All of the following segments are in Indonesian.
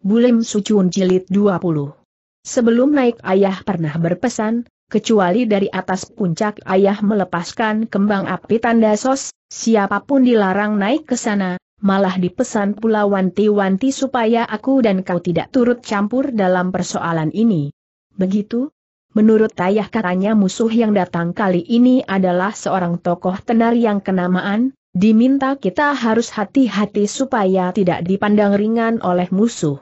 Bulim Sucun Jilid 20. Sebelum naik ayah pernah berpesan, kecuali dari atas puncak ayah melepaskan kembang api tanda sos, siapapun dilarang naik ke sana, malah dipesan pula wanti-wanti supaya aku dan kau tidak turut campur dalam persoalan ini. Begitu? Menurut ayah katanya musuh yang datang kali ini adalah seorang tokoh tenar yang kenamaan, diminta kita harus hati-hati supaya tidak dipandang ringan oleh musuh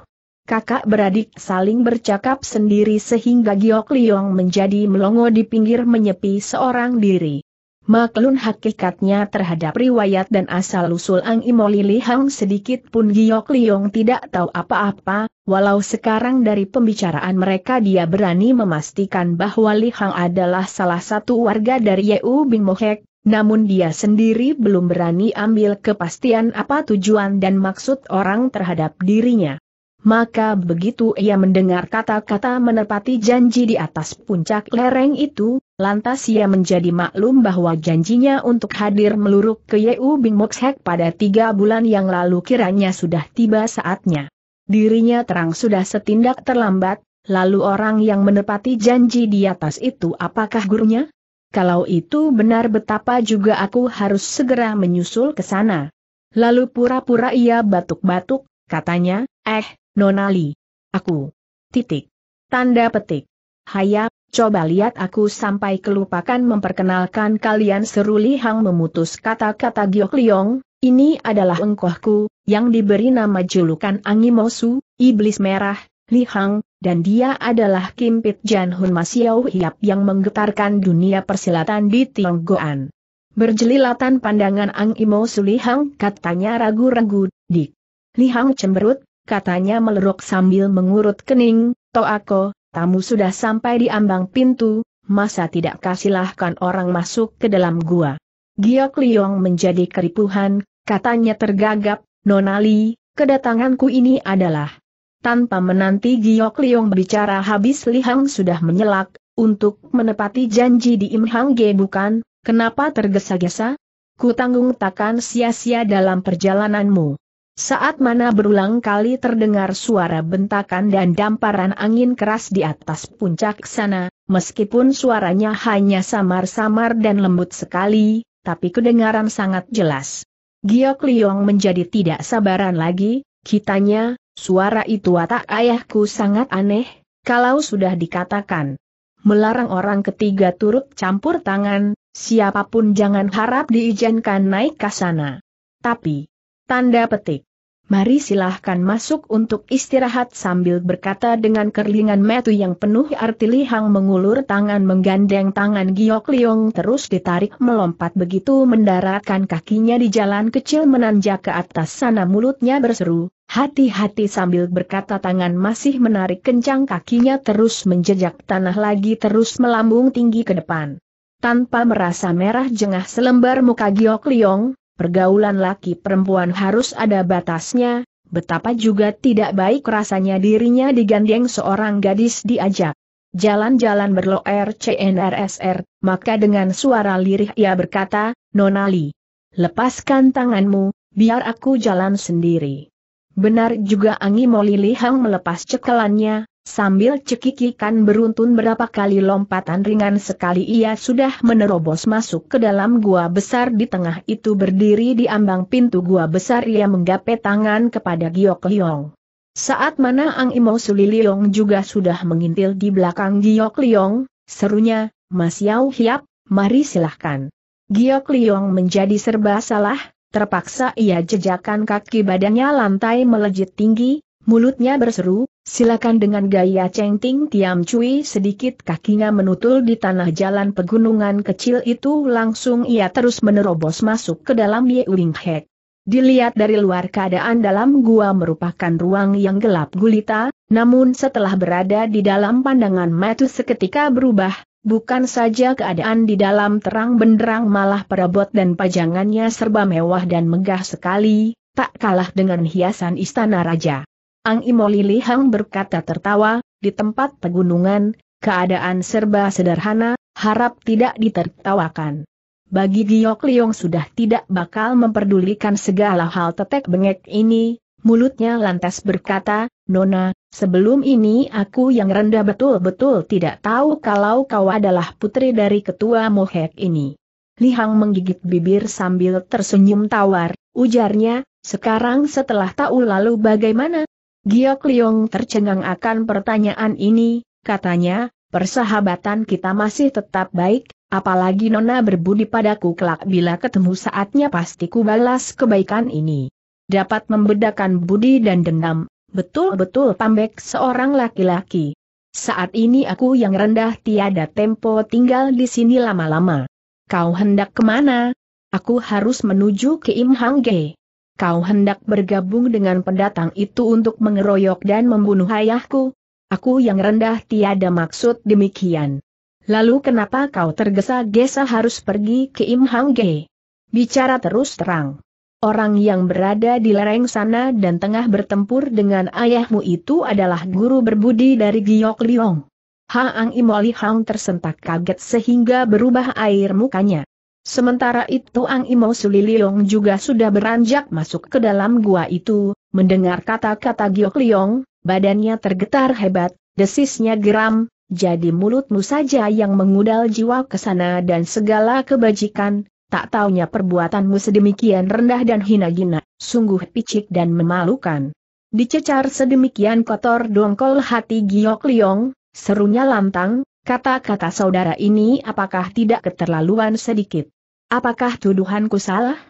kakak beradik saling bercakap sendiri sehingga Giok Liong menjadi melongo di pinggir menyepi seorang diri. Maklun hakikatnya terhadap riwayat dan asal-usul Ang Imoli Lihang sedikit pun Giok Liong tidak tahu apa-apa, walau sekarang dari pembicaraan mereka dia berani memastikan bahwa Lihang adalah salah satu warga dari Yeu Bin Mohek, namun dia sendiri belum berani ambil kepastian apa tujuan dan maksud orang terhadap dirinya. Maka begitu ia mendengar kata-kata menepati janji di atas puncak lereng itu, lantas ia menjadi maklum bahwa janjinya untuk hadir meluruk ke Yeu Bing Mokshek pada tiga bulan yang lalu kiranya sudah tiba saatnya. Dirinya terang sudah setindak terlambat, lalu orang yang menepati janji di atas itu apakah gurunya? Kalau itu benar betapa juga aku harus segera menyusul ke sana. Lalu pura-pura ia batuk-batuk, katanya, eh, Nonali. Aku. Titik. Tanda petik. Hayap, coba lihat aku sampai kelupakan memperkenalkan kalian seru Li Hang memutus kata-kata Giok Liong, ini adalah engkohku, yang diberi nama julukan Angimosu, Iblis Merah, Li Hang, dan dia adalah Kim Pit Jan Hun Masiau Hiap yang menggetarkan dunia persilatan di Tionggoan. Berjelilatan pandangan Ang Imo Sulihang katanya ragu-ragu, dik. Lihang cemberut, katanya meleruk sambil mengurut kening, aku, tamu sudah sampai di ambang pintu, masa tidak kasilahkan orang masuk ke dalam gua. Giok Liong menjadi keripuhan, katanya tergagap, Nonali, kedatanganku ini adalah. Tanpa menanti Giok Liong bicara habis Lihang sudah menyelak, untuk menepati janji di Im Hang Ge bukan, kenapa tergesa-gesa? Ku tanggung takkan sia-sia dalam perjalananmu. Saat mana berulang kali terdengar suara bentakan dan damparan angin keras di atas puncak sana, meskipun suaranya hanya samar-samar dan lembut sekali, tapi kedengaran sangat jelas. Giok Liong menjadi tidak sabaran lagi, kitanya, suara itu watak ayahku sangat aneh, kalau sudah dikatakan. Melarang orang ketiga turut campur tangan, siapapun jangan harap diizinkan naik ke sana. Tapi, tanda petik. Mari silahkan masuk untuk istirahat sambil berkata dengan kerlingan metu yang penuh arti lihang mengulur tangan menggandeng tangan Giok Liong terus ditarik melompat begitu mendaratkan kakinya di jalan kecil menanjak ke atas sana mulutnya berseru, hati-hati sambil berkata tangan masih menarik kencang kakinya terus menjejak tanah lagi terus melambung tinggi ke depan. Tanpa merasa merah jengah selembar muka Giok Liong, pergaulan laki perempuan harus ada batasnya, betapa juga tidak baik rasanya dirinya digandeng seorang gadis diajak. Jalan-jalan berloer CNRSR, maka dengan suara lirih ia berkata, Nonali, lepaskan tanganmu, biar aku jalan sendiri. Benar juga Angi Molili Hang melepas cekelannya. Sambil cekikikan beruntun berapa kali lompatan ringan sekali ia sudah menerobos masuk ke dalam gua besar di tengah itu berdiri di ambang pintu gua besar ia menggapai tangan kepada Giok Liong. Saat mana Ang Imo Suli Liong juga sudah mengintil di belakang Giok Liong, serunya, Mas Yao Hiap, mari silahkan. Giok Liong menjadi serba salah, terpaksa ia jejakan kaki badannya lantai melejit tinggi, mulutnya berseru, silakan dengan gaya cengting Tiam Cui sedikit kakinya menutul di tanah jalan pegunungan kecil itu langsung ia terus menerobos masuk ke dalam Ye Wing Hek. Dilihat dari luar keadaan dalam gua merupakan ruang yang gelap gulita, namun setelah berada di dalam pandangan mata seketika berubah, bukan saja keadaan di dalam terang benderang malah perabot dan pajangannya serba mewah dan megah sekali, tak kalah dengan hiasan istana raja. Ang Imoli Hang berkata tertawa, di tempat pegunungan, keadaan serba sederhana, harap tidak ditertawakan. Bagi Giok Liong sudah tidak bakal memperdulikan segala hal tetek bengek ini, mulutnya lantas berkata, Nona, sebelum ini aku yang rendah betul-betul tidak tahu kalau kau adalah putri dari ketua Mohek ini. Lihang menggigit bibir sambil tersenyum tawar, ujarnya, sekarang setelah tahu lalu bagaimana, Giok Liong tercengang akan pertanyaan ini, katanya, persahabatan kita masih tetap baik, apalagi Nona berbudi padaku kelak bila ketemu saatnya pasti ku balas kebaikan ini. Dapat membedakan budi dan dendam, betul-betul pambek seorang laki-laki. Saat ini aku yang rendah tiada tempo tinggal di sini lama-lama. Kau hendak kemana? Aku harus menuju ke Imhangge kau hendak bergabung dengan pendatang itu untuk mengeroyok dan membunuh ayahku? Aku yang rendah tiada maksud demikian. Lalu kenapa kau tergesa-gesa harus pergi ke Im Hang Ge? Bicara terus terang. Orang yang berada di lereng sana dan tengah bertempur dengan ayahmu itu adalah guru berbudi dari Giok Liong. Haang Imoli Hang tersentak kaget sehingga berubah air mukanya. Sementara itu Ang Imo Suliliong juga sudah beranjak masuk ke dalam gua itu, mendengar kata-kata Giok Liong, badannya tergetar hebat, desisnya geram, jadi mulutmu saja yang mengudal jiwa ke sana dan segala kebajikan, tak taunya perbuatanmu sedemikian rendah dan hina gina, sungguh picik dan memalukan. Dicecar sedemikian kotor dongkol hati Giok Liong, serunya lantang, kata-kata saudara ini apakah tidak keterlaluan sedikit. Apakah tuduhanku salah?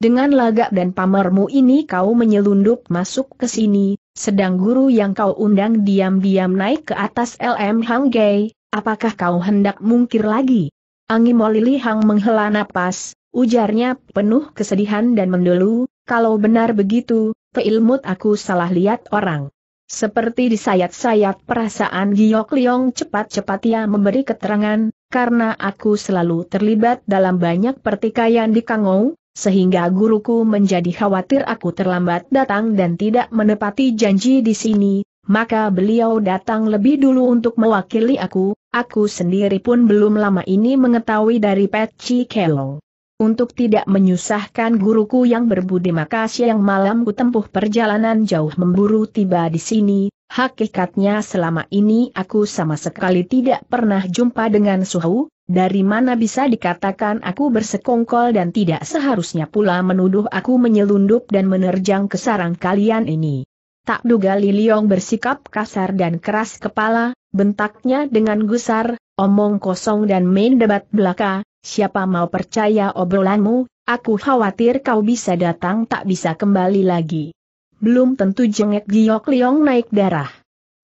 Dengan lagak dan pamermu ini kau menyelundup masuk ke sini, sedang guru yang kau undang diam-diam naik ke atas LM Hang apakah kau hendak mungkir lagi? Angimolili Molili Hang menghela napas, ujarnya penuh kesedihan dan mendelu, kalau benar begitu, peilmut aku salah lihat orang. Seperti disayat-sayat perasaan Giok Liong cepat-cepat ia memberi keterangan, karena aku selalu terlibat dalam banyak pertikaian di Kangou, sehingga guruku menjadi khawatir aku terlambat datang dan tidak menepati janji di sini, maka beliau datang lebih dulu untuk mewakili aku, aku sendiri pun belum lama ini mengetahui dari Pet Chi Kelong untuk tidak menyusahkan guruku yang berbudi maka yang malam ku tempuh perjalanan jauh memburu tiba di sini, hakikatnya selama ini aku sama sekali tidak pernah jumpa dengan suhu, dari mana bisa dikatakan aku bersekongkol dan tidak seharusnya pula menuduh aku menyelundup dan menerjang ke sarang kalian ini. Tak duga Liliong bersikap kasar dan keras kepala, bentaknya dengan gusar, omong kosong dan main debat belaka, siapa mau percaya obrolanmu, aku khawatir kau bisa datang tak bisa kembali lagi. Belum tentu jengek Giok Liong naik darah.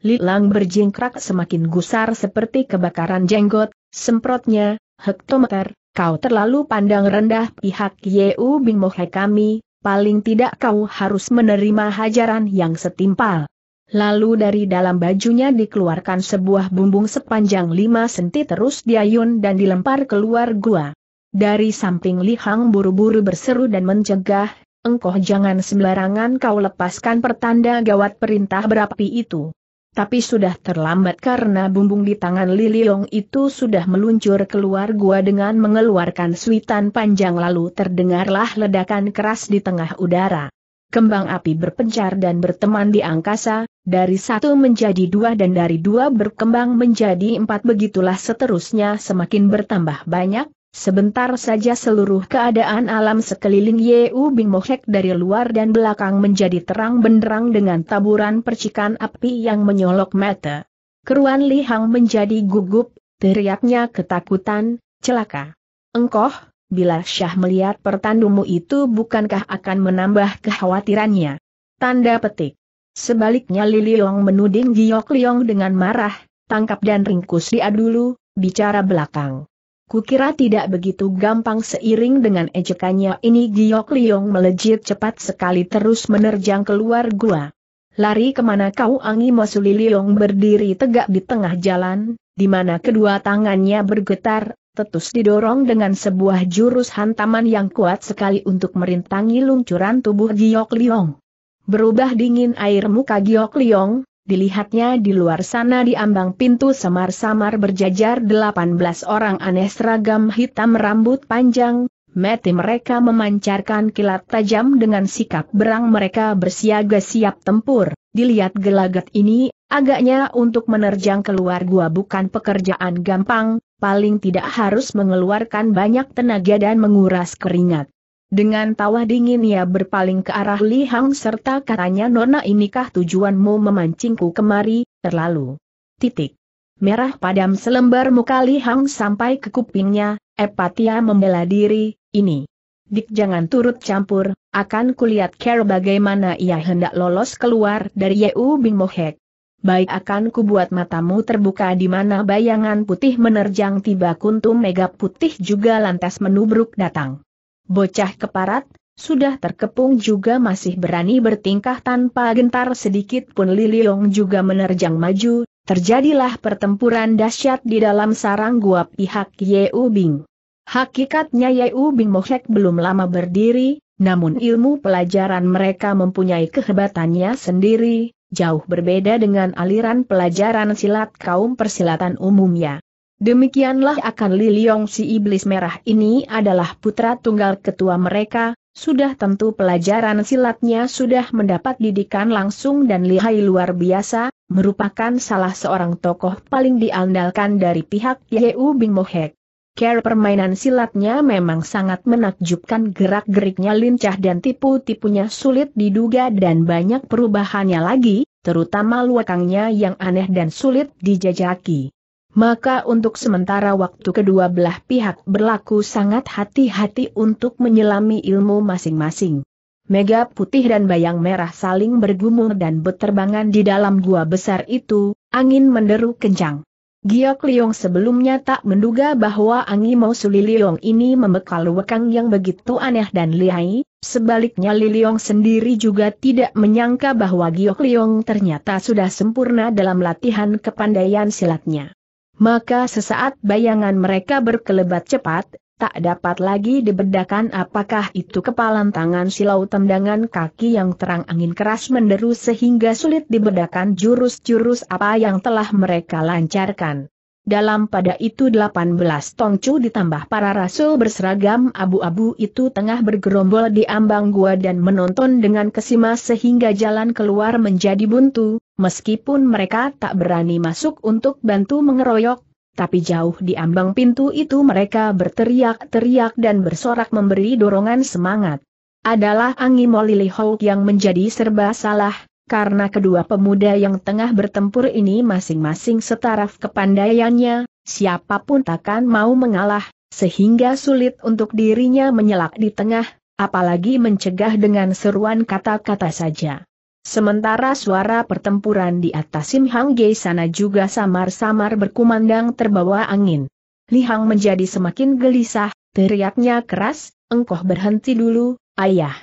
Lilang berjingkrak semakin gusar seperti kebakaran jenggot, semprotnya, hektometer, kau terlalu pandang rendah pihak Yeu Bing Mohai kami, paling tidak kau harus menerima hajaran yang setimpal. Lalu dari dalam bajunya dikeluarkan sebuah bumbung sepanjang lima senti terus diayun dan dilempar keluar gua. Dari samping Li Hang buru-buru berseru dan mencegah, engkau jangan sembarangan kau lepaskan pertanda gawat perintah berapi itu. Tapi sudah terlambat karena bumbung di tangan Li Liong itu sudah meluncur keluar gua dengan mengeluarkan suitan panjang lalu terdengarlah ledakan keras di tengah udara kembang api berpencar dan berteman di angkasa, dari satu menjadi dua dan dari dua berkembang menjadi empat begitulah seterusnya semakin bertambah banyak, sebentar saja seluruh keadaan alam sekeliling Yeu Bing Mohek dari luar dan belakang menjadi terang benderang dengan taburan percikan api yang menyolok mata. Keruan Li Hang menjadi gugup, teriaknya ketakutan, celaka. Engkoh, bila Syah melihat pertandumu itu bukankah akan menambah kekhawatirannya? Tanda petik. Sebaliknya Yong menuding Giok Liong dengan marah, tangkap dan ringkus dia dulu, bicara belakang. Kukira tidak begitu gampang seiring dengan ejekannya ini Giok Liong melejit cepat sekali terus menerjang keluar gua. Lari kemana kau Angi Mosu Liliong berdiri tegak di tengah jalan, di mana kedua tangannya bergetar, Tetus didorong dengan sebuah jurus hantaman yang kuat sekali untuk merintangi luncuran tubuh Giok Liong. Berubah dingin air muka Giok Liong, dilihatnya di luar sana di ambang pintu samar-samar berjajar 18 orang aneh seragam hitam rambut panjang, Mati mereka memancarkan kilat tajam dengan sikap berang mereka bersiaga siap tempur. Dilihat gelagat ini, agaknya untuk menerjang keluar gua bukan pekerjaan gampang, paling tidak harus mengeluarkan banyak tenaga dan menguras keringat. Dengan tawa dingin ia berpaling ke arah Li Hang serta katanya Nona inikah tujuanmu memancingku kemari, terlalu. Titik. Merah padam selembar muka Li Hang sampai ke kupingnya, Epatia membela diri, ini. Dik jangan turut campur, akan kulihat care bagaimana ia hendak lolos keluar dari Yeu Bing Mohek. Baik akan kubuat matamu terbuka di mana bayangan putih menerjang tiba kuntum mega putih juga lantas menubruk datang. Bocah keparat, sudah terkepung juga masih berani bertingkah tanpa gentar sedikit pun Liliong juga menerjang maju, terjadilah pertempuran dahsyat di dalam sarang gua pihak U Bing. Hakikatnya U Bing Mohek belum lama berdiri, namun ilmu pelajaran mereka mempunyai kehebatannya sendiri, jauh berbeda dengan aliran pelajaran silat kaum persilatan umumnya. Demikianlah akan Liliong si iblis merah ini adalah putra tunggal ketua mereka, sudah tentu pelajaran silatnya sudah mendapat didikan langsung dan lihai luar biasa, merupakan salah seorang tokoh paling diandalkan dari pihak Yehu Bing Mohek. Cara permainan silatnya memang sangat menakjubkan gerak-geriknya lincah dan tipu-tipunya sulit diduga dan banyak perubahannya lagi, terutama luakangnya yang aneh dan sulit dijajaki. Maka untuk sementara waktu kedua belah pihak berlaku sangat hati-hati untuk menyelami ilmu masing-masing. Mega putih dan bayang merah saling bergumul dan berterbangan di dalam gua besar itu, angin menderu kencang. Giok Liong sebelumnya tak menduga bahwa Angimo Suli Liong ini membekal wekang yang begitu aneh dan lihai, sebaliknya Liong sendiri juga tidak menyangka bahwa Giok Liong ternyata sudah sempurna dalam latihan kepandaian silatnya. Maka sesaat bayangan mereka berkelebat cepat, tak dapat lagi dibedakan apakah itu kepalan tangan silau tendangan kaki yang terang angin keras menderu sehingga sulit dibedakan jurus-jurus apa yang telah mereka lancarkan. Dalam pada itu 18 tongcu ditambah para rasul berseragam abu-abu itu tengah bergerombol di ambang gua dan menonton dengan kesima sehingga jalan keluar menjadi buntu, meskipun mereka tak berani masuk untuk bantu mengeroyok tapi jauh di ambang pintu itu mereka berteriak-teriak dan bersorak memberi dorongan semangat. Adalah Molili Lilihou yang menjadi serba salah, karena kedua pemuda yang tengah bertempur ini masing-masing setaraf kepandaiannya, siapapun takkan mau mengalah, sehingga sulit untuk dirinya menyelak di tengah, apalagi mencegah dengan seruan kata-kata saja. Sementara suara pertempuran di atas Sim Hang Gei sana juga samar-samar berkumandang terbawa angin. Li Hang menjadi semakin gelisah, teriaknya keras, engkau berhenti dulu, ayah.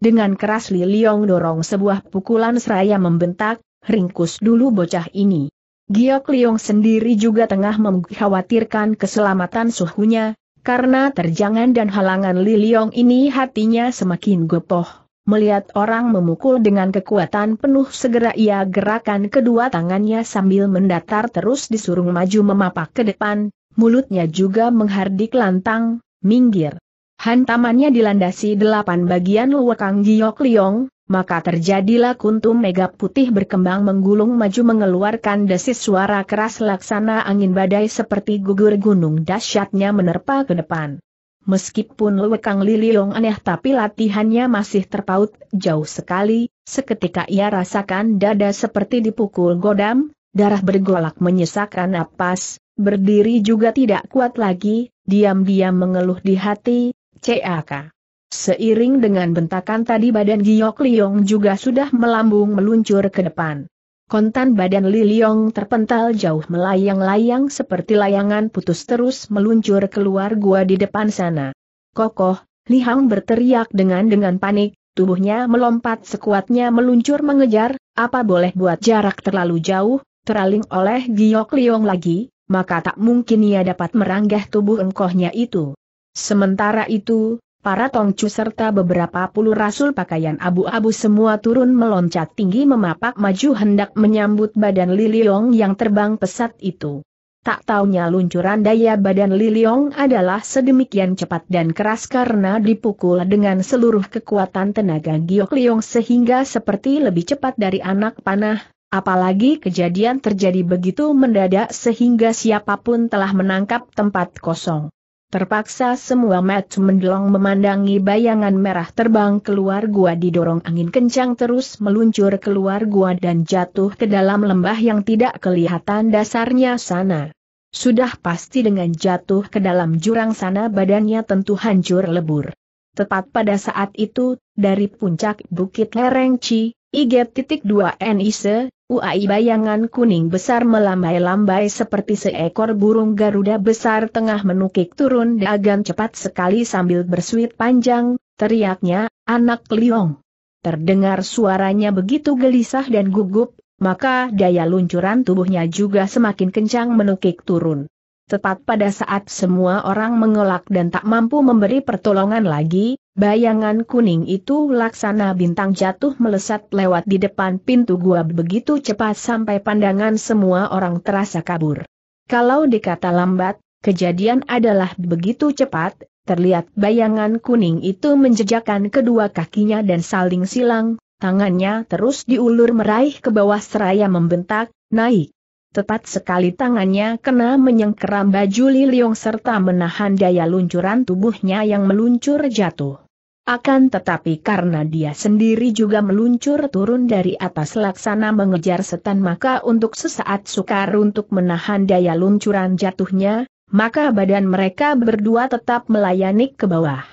Dengan keras Li Liong dorong sebuah pukulan seraya membentak, ringkus dulu bocah ini. Giok Liong sendiri juga tengah mengkhawatirkan keselamatan suhunya, karena terjangan dan halangan Li Liong ini hatinya semakin gopoh. Melihat orang memukul dengan kekuatan penuh segera ia gerakan kedua tangannya sambil mendatar terus disuruh maju memapak ke depan, mulutnya juga menghardik lantang, minggir. Hantamannya dilandasi delapan bagian luwakang giok liong, maka terjadilah kuntum mega putih berkembang menggulung maju mengeluarkan desis suara keras laksana angin badai seperti gugur gunung dahsyatnya menerpa ke depan. Meskipun Li Liliong aneh tapi latihannya masih terpaut, jauh sekali, seketika ia rasakan dada seperti dipukul godam, darah bergolak menyesakkan napas, berdiri juga tidak kuat lagi, diam-diam mengeluh di hati, CAK. Seiring dengan bentakan tadi badan Giok Liong juga sudah melambung meluncur ke depan. Kontan badan Li Liong terpental jauh melayang-layang seperti layangan putus terus meluncur keluar gua di depan sana. Kokoh, Li berteriak dengan-dengan panik, tubuhnya melompat sekuatnya meluncur mengejar, apa boleh buat jarak terlalu jauh, teraling oleh Giok Liong lagi, maka tak mungkin ia dapat meranggah tubuh engkohnya itu. Sementara itu, Para tongcu serta beberapa puluh rasul pakaian abu-abu semua turun meloncat tinggi memapak maju hendak menyambut badan Liliong yang terbang pesat itu. Tak taunya luncuran daya badan Liliong adalah sedemikian cepat dan keras karena dipukul dengan seluruh kekuatan tenaga Giok Liong sehingga seperti lebih cepat dari anak panah, Apalagi kejadian terjadi begitu mendadak sehingga siapapun telah menangkap tempat kosong. Terpaksa semua mata mendelong memandangi bayangan merah terbang keluar gua didorong angin kencang terus meluncur keluar gua dan jatuh ke dalam lembah yang tidak kelihatan dasarnya sana. Sudah pasti dengan jatuh ke dalam jurang sana badannya tentu hancur lebur. Tepat pada saat itu, dari puncak bukit lereng Ci, ig2 NISE, UAI bayangan kuning besar melambai-lambai seperti seekor burung Garuda besar tengah menukik turun dagan cepat sekali sambil bersuit panjang, teriaknya, anak liong. Terdengar suaranya begitu gelisah dan gugup, maka daya luncuran tubuhnya juga semakin kencang menukik turun. Tepat pada saat semua orang mengelak dan tak mampu memberi pertolongan lagi, bayangan kuning itu laksana bintang jatuh melesat lewat di depan pintu gua begitu cepat sampai pandangan semua orang terasa kabur. Kalau dikata lambat, kejadian adalah begitu cepat, terlihat bayangan kuning itu menjejakkan kedua kakinya dan saling silang, tangannya terus diulur meraih ke bawah seraya membentak, naik. Tepat sekali tangannya kena menyengkeram baju Li serta menahan daya luncuran tubuhnya yang meluncur jatuh. Akan tetapi karena dia sendiri juga meluncur turun dari atas laksana mengejar setan maka untuk sesaat sukar untuk menahan daya luncuran jatuhnya, maka badan mereka berdua tetap melayani ke bawah.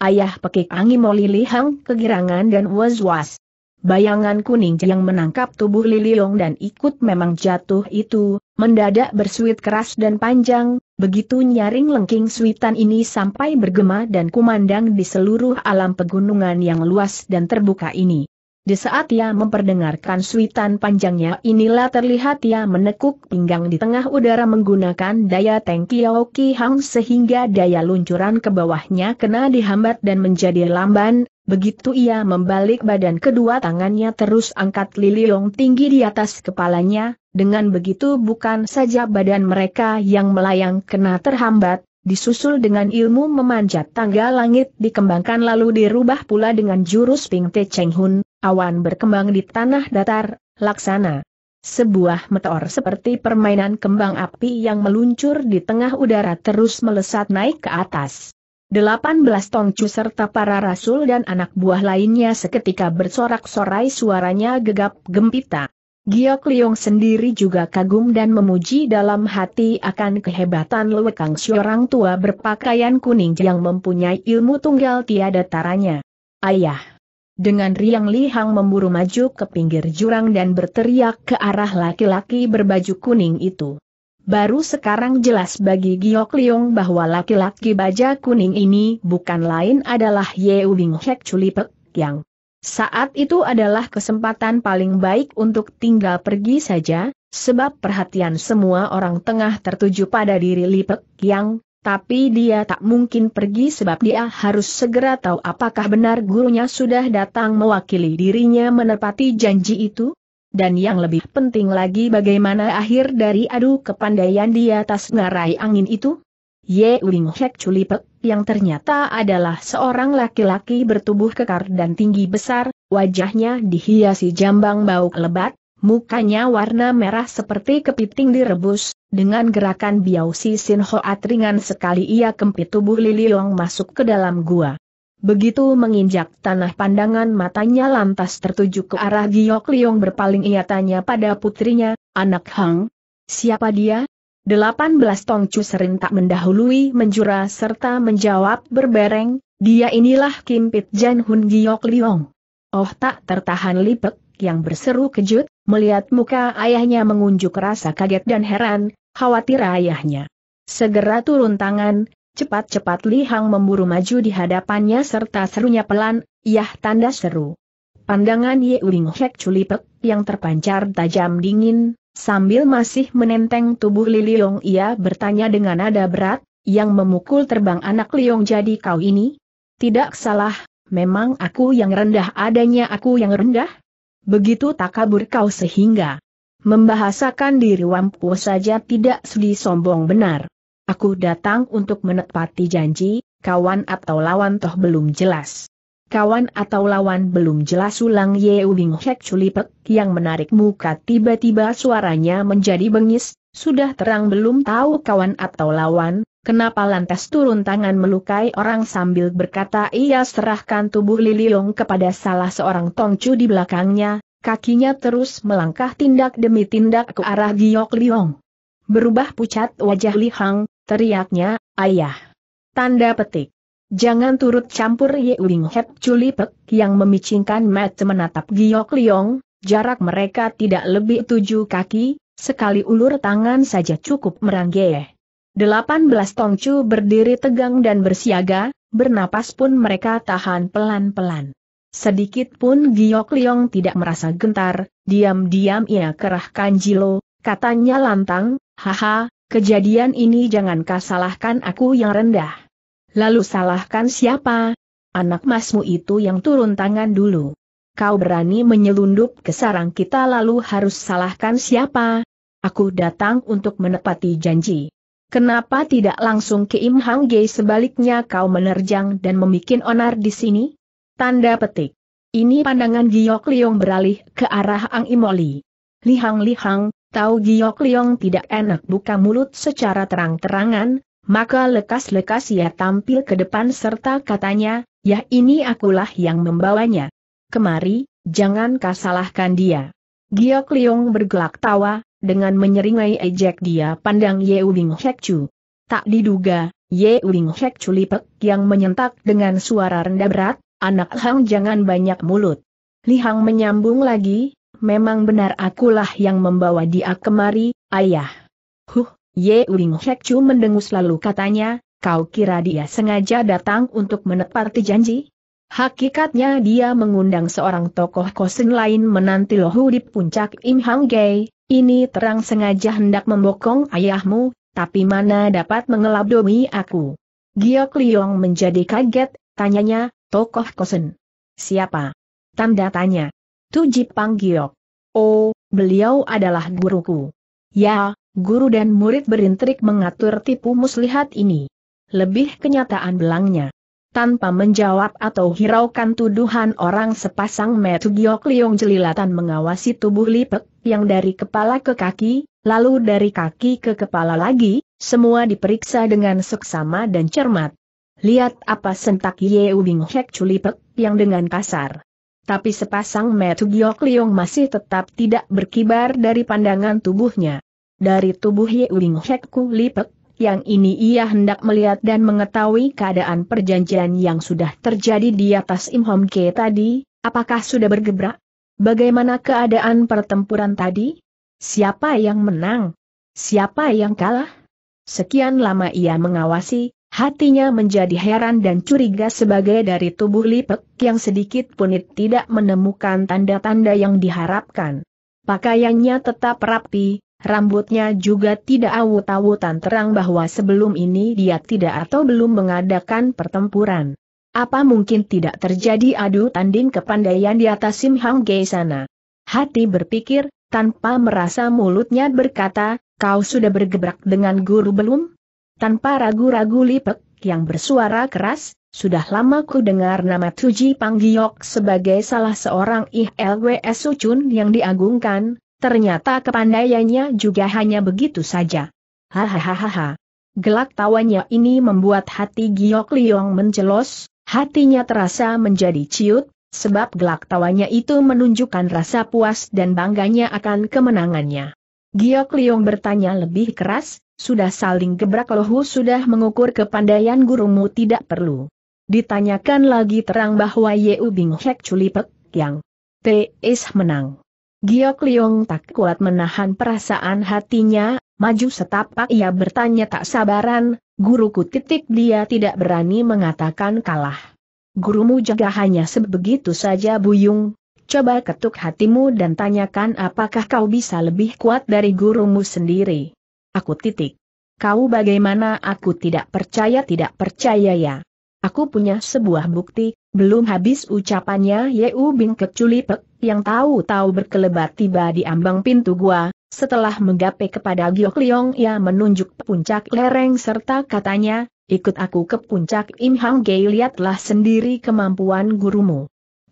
Ayah pekik angin Lili Hang kegirangan dan was-was bayangan kuning yang menangkap tubuh Liliong dan ikut memang jatuh itu, mendadak bersuit keras dan panjang, begitu nyaring lengking suitan ini sampai bergema dan kumandang di seluruh alam pegunungan yang luas dan terbuka ini. Di saat ia memperdengarkan suitan panjangnya inilah terlihat ia menekuk pinggang di tengah udara menggunakan daya Tengkiao Hang sehingga daya luncuran ke bawahnya kena dihambat dan menjadi lamban, Begitu ia membalik badan kedua tangannya terus angkat Liliong tinggi di atas kepalanya, dengan begitu bukan saja badan mereka yang melayang kena terhambat, disusul dengan ilmu memanjat tangga langit dikembangkan lalu dirubah pula dengan jurus Ping Te Cheng Hun, awan berkembang di tanah datar, laksana. Sebuah meteor seperti permainan kembang api yang meluncur di tengah udara terus melesat naik ke atas. 18 tongcu serta para rasul dan anak buah lainnya seketika bersorak-sorai suaranya gegap gempita. Giok Liong sendiri juga kagum dan memuji dalam hati akan kehebatan Lewekang seorang tua berpakaian kuning yang mempunyai ilmu tunggal tiada taranya. Ayah! Dengan riang lihang memburu maju ke pinggir jurang dan berteriak ke arah laki-laki berbaju kuning itu. Baru sekarang jelas bagi Giok Liong bahwa laki-laki baja kuning ini bukan lain adalah Ye Wing Hek Chulipek, yang saat itu adalah kesempatan paling baik untuk tinggal pergi saja, sebab perhatian semua orang tengah tertuju pada diri Lipek yang, tapi dia tak mungkin pergi sebab dia harus segera tahu apakah benar gurunya sudah datang mewakili dirinya menepati janji itu. Dan yang lebih penting lagi bagaimana akhir dari adu kepandaian di atas ngarai angin itu? Ye Wing Hek Chulipek, yang ternyata adalah seorang laki-laki bertubuh kekar dan tinggi besar, wajahnya dihiasi jambang bau lebat, mukanya warna merah seperti kepiting direbus, dengan gerakan biau si Sin Hoat ringan sekali ia kempit tubuh Lili Long masuk ke dalam gua. Begitu menginjak tanah pandangan matanya lantas tertuju ke arah Giok Liong berpaling ia tanya pada putrinya, anak Hang, siapa dia? 18 Tongcu serentak mendahului menjura serta menjawab berbareng, dia inilah Kim Pit Jan Hun Giok Liong. Oh tak tertahan Lipek, yang berseru kejut, melihat muka ayahnya mengunjuk rasa kaget dan heran, khawatir ayahnya. Segera turun tangan, Cepat-cepat Li Hang memburu maju di hadapannya serta serunya pelan, yah tanda seru. Pandangan Ye Wing Hek Culipek yang terpancar tajam dingin, sambil masih menenteng tubuh Li Liong ia bertanya dengan nada berat, yang memukul terbang anak Liong jadi kau ini? Tidak salah, memang aku yang rendah adanya aku yang rendah? Begitu tak kabur kau sehingga membahasakan diri wampu saja tidak sudi sombong benar. Aku datang untuk menepati janji, kawan atau lawan toh belum jelas. Kawan atau lawan belum jelas ulang Ye Wing Hek Culipek yang menarik muka tiba-tiba suaranya menjadi bengis, sudah terang belum tahu kawan atau lawan, kenapa lantas turun tangan melukai orang sambil berkata ia serahkan tubuh Lililong kepada salah seorang tongcu di belakangnya, kakinya terus melangkah tindak demi tindak ke arah Giok Liong. Berubah pucat wajah Li Hang, Teriaknya, ayah. Tanda petik. Jangan turut campur Ye Wing Hep Culipek yang memicingkan mata menatap Giok Liong, jarak mereka tidak lebih tujuh kaki, sekali ulur tangan saja cukup merangge. Delapan belas tongcu berdiri tegang dan bersiaga, bernapas pun mereka tahan pelan-pelan. Sedikit pun Giok Liong tidak merasa gentar, diam-diam ia kerahkan jilo, katanya lantang, haha, Kejadian ini jangan kasalahkan aku yang rendah. Lalu salahkan siapa? Anak masmu itu yang turun tangan dulu. Kau berani menyelundup ke sarang kita lalu harus salahkan siapa? Aku datang untuk menepati janji. Kenapa tidak langsung ke Im Hang Ge sebaliknya kau menerjang dan membuat onar di sini? Tanda petik. Ini pandangan Giok Liong beralih ke arah Ang Imoli. Lihang-lihang, Tahu Giok Leong tidak enak buka mulut secara terang-terangan, maka lekas-lekas ia tampil ke depan serta katanya, ya ini akulah yang membawanya. Kemari, jangan kasalahkan dia. Giok Leong bergelak tawa, dengan menyeringai ejek dia pandang Ye Wing Hek Chu. Tak diduga, Ye Wing Hek Chu lipek yang menyentak dengan suara rendah berat, anak Hang jangan banyak mulut. Li Hang menyambung lagi, memang benar akulah yang membawa dia kemari, ayah. Huh, Ye Wing Hek Chu mendengus lalu katanya, kau kira dia sengaja datang untuk menepati janji? Hakikatnya dia mengundang seorang tokoh kosen lain menanti lohu di puncak Im Hang Gai, ini terang sengaja hendak membokong ayahmu, tapi mana dapat mengelabdomi aku. Giok Liong menjadi kaget, tanyanya, tokoh kosen. Siapa? Tanda tanya. Tuji Giok. Oh, beliau adalah guruku. Ya, guru dan murid berintrik mengatur tipu muslihat ini. Lebih kenyataan belangnya. Tanpa menjawab atau hiraukan tuduhan orang sepasang metu giok Liong jelilatan mengawasi tubuh Lipek, yang dari kepala ke kaki, lalu dari kaki ke kepala lagi, semua diperiksa dengan seksama dan cermat. Lihat apa sentak Yeu Bing Hek Culipek, yang dengan kasar tapi sepasang metu giok liong masih tetap tidak berkibar dari pandangan tubuhnya. Dari tubuh Ye Yewing Hek Kulipek, yang ini ia hendak melihat dan mengetahui keadaan perjanjian yang sudah terjadi di atas Im Hom Ke tadi, apakah sudah bergebrak? Bagaimana keadaan pertempuran tadi? Siapa yang menang? Siapa yang kalah? Sekian lama ia mengawasi, Hatinya menjadi heran dan curiga sebagai dari tubuh Lipek yang sedikit pun tidak menemukan tanda-tanda yang diharapkan. Pakaiannya tetap rapi, rambutnya juga tidak awut-awutan terang bahwa sebelum ini dia tidak atau belum mengadakan pertempuran. Apa mungkin tidak terjadi adu tanding kepandaian di atas Simhang Hang sana? Hati berpikir, tanpa merasa mulutnya berkata, kau sudah bergebrak dengan guru belum? Tanpa ragu-ragu Lipek, yang bersuara keras, sudah lama ku dengar nama Tuji Panggiok sebagai salah seorang ILWS Sucun yang diagungkan, ternyata kepandaiannya juga hanya begitu saja. Hahaha. Gelak tawanya ini membuat hati Giok Liong mencelos, hatinya terasa menjadi ciut, sebab gelak tawanya itu menunjukkan rasa puas dan bangganya akan kemenangannya. Giok Liong bertanya lebih keras, sudah saling gebrak lohu sudah mengukur kepandaian gurumu tidak perlu. Ditanyakan lagi terang bahwa Yeu Bing Hek Culipek, yang T.S. menang. Giok Liong tak kuat menahan perasaan hatinya, maju setapak ia bertanya tak sabaran, guruku titik dia tidak berani mengatakan kalah. Gurumu jaga hanya sebegitu saja buyung, coba ketuk hatimu dan tanyakan apakah kau bisa lebih kuat dari gurumu sendiri. Aku titik. Kau bagaimana aku tidak percaya tidak percaya ya. Aku punya sebuah bukti, belum habis ucapannya Yeu Bing Keculipek, yang tahu-tahu berkelebat tiba di ambang pintu gua, setelah menggapai kepada Giok Liong ia menunjuk puncak lereng serta katanya, ikut aku ke puncak Im Hang Gei lihatlah sendiri kemampuan gurumu.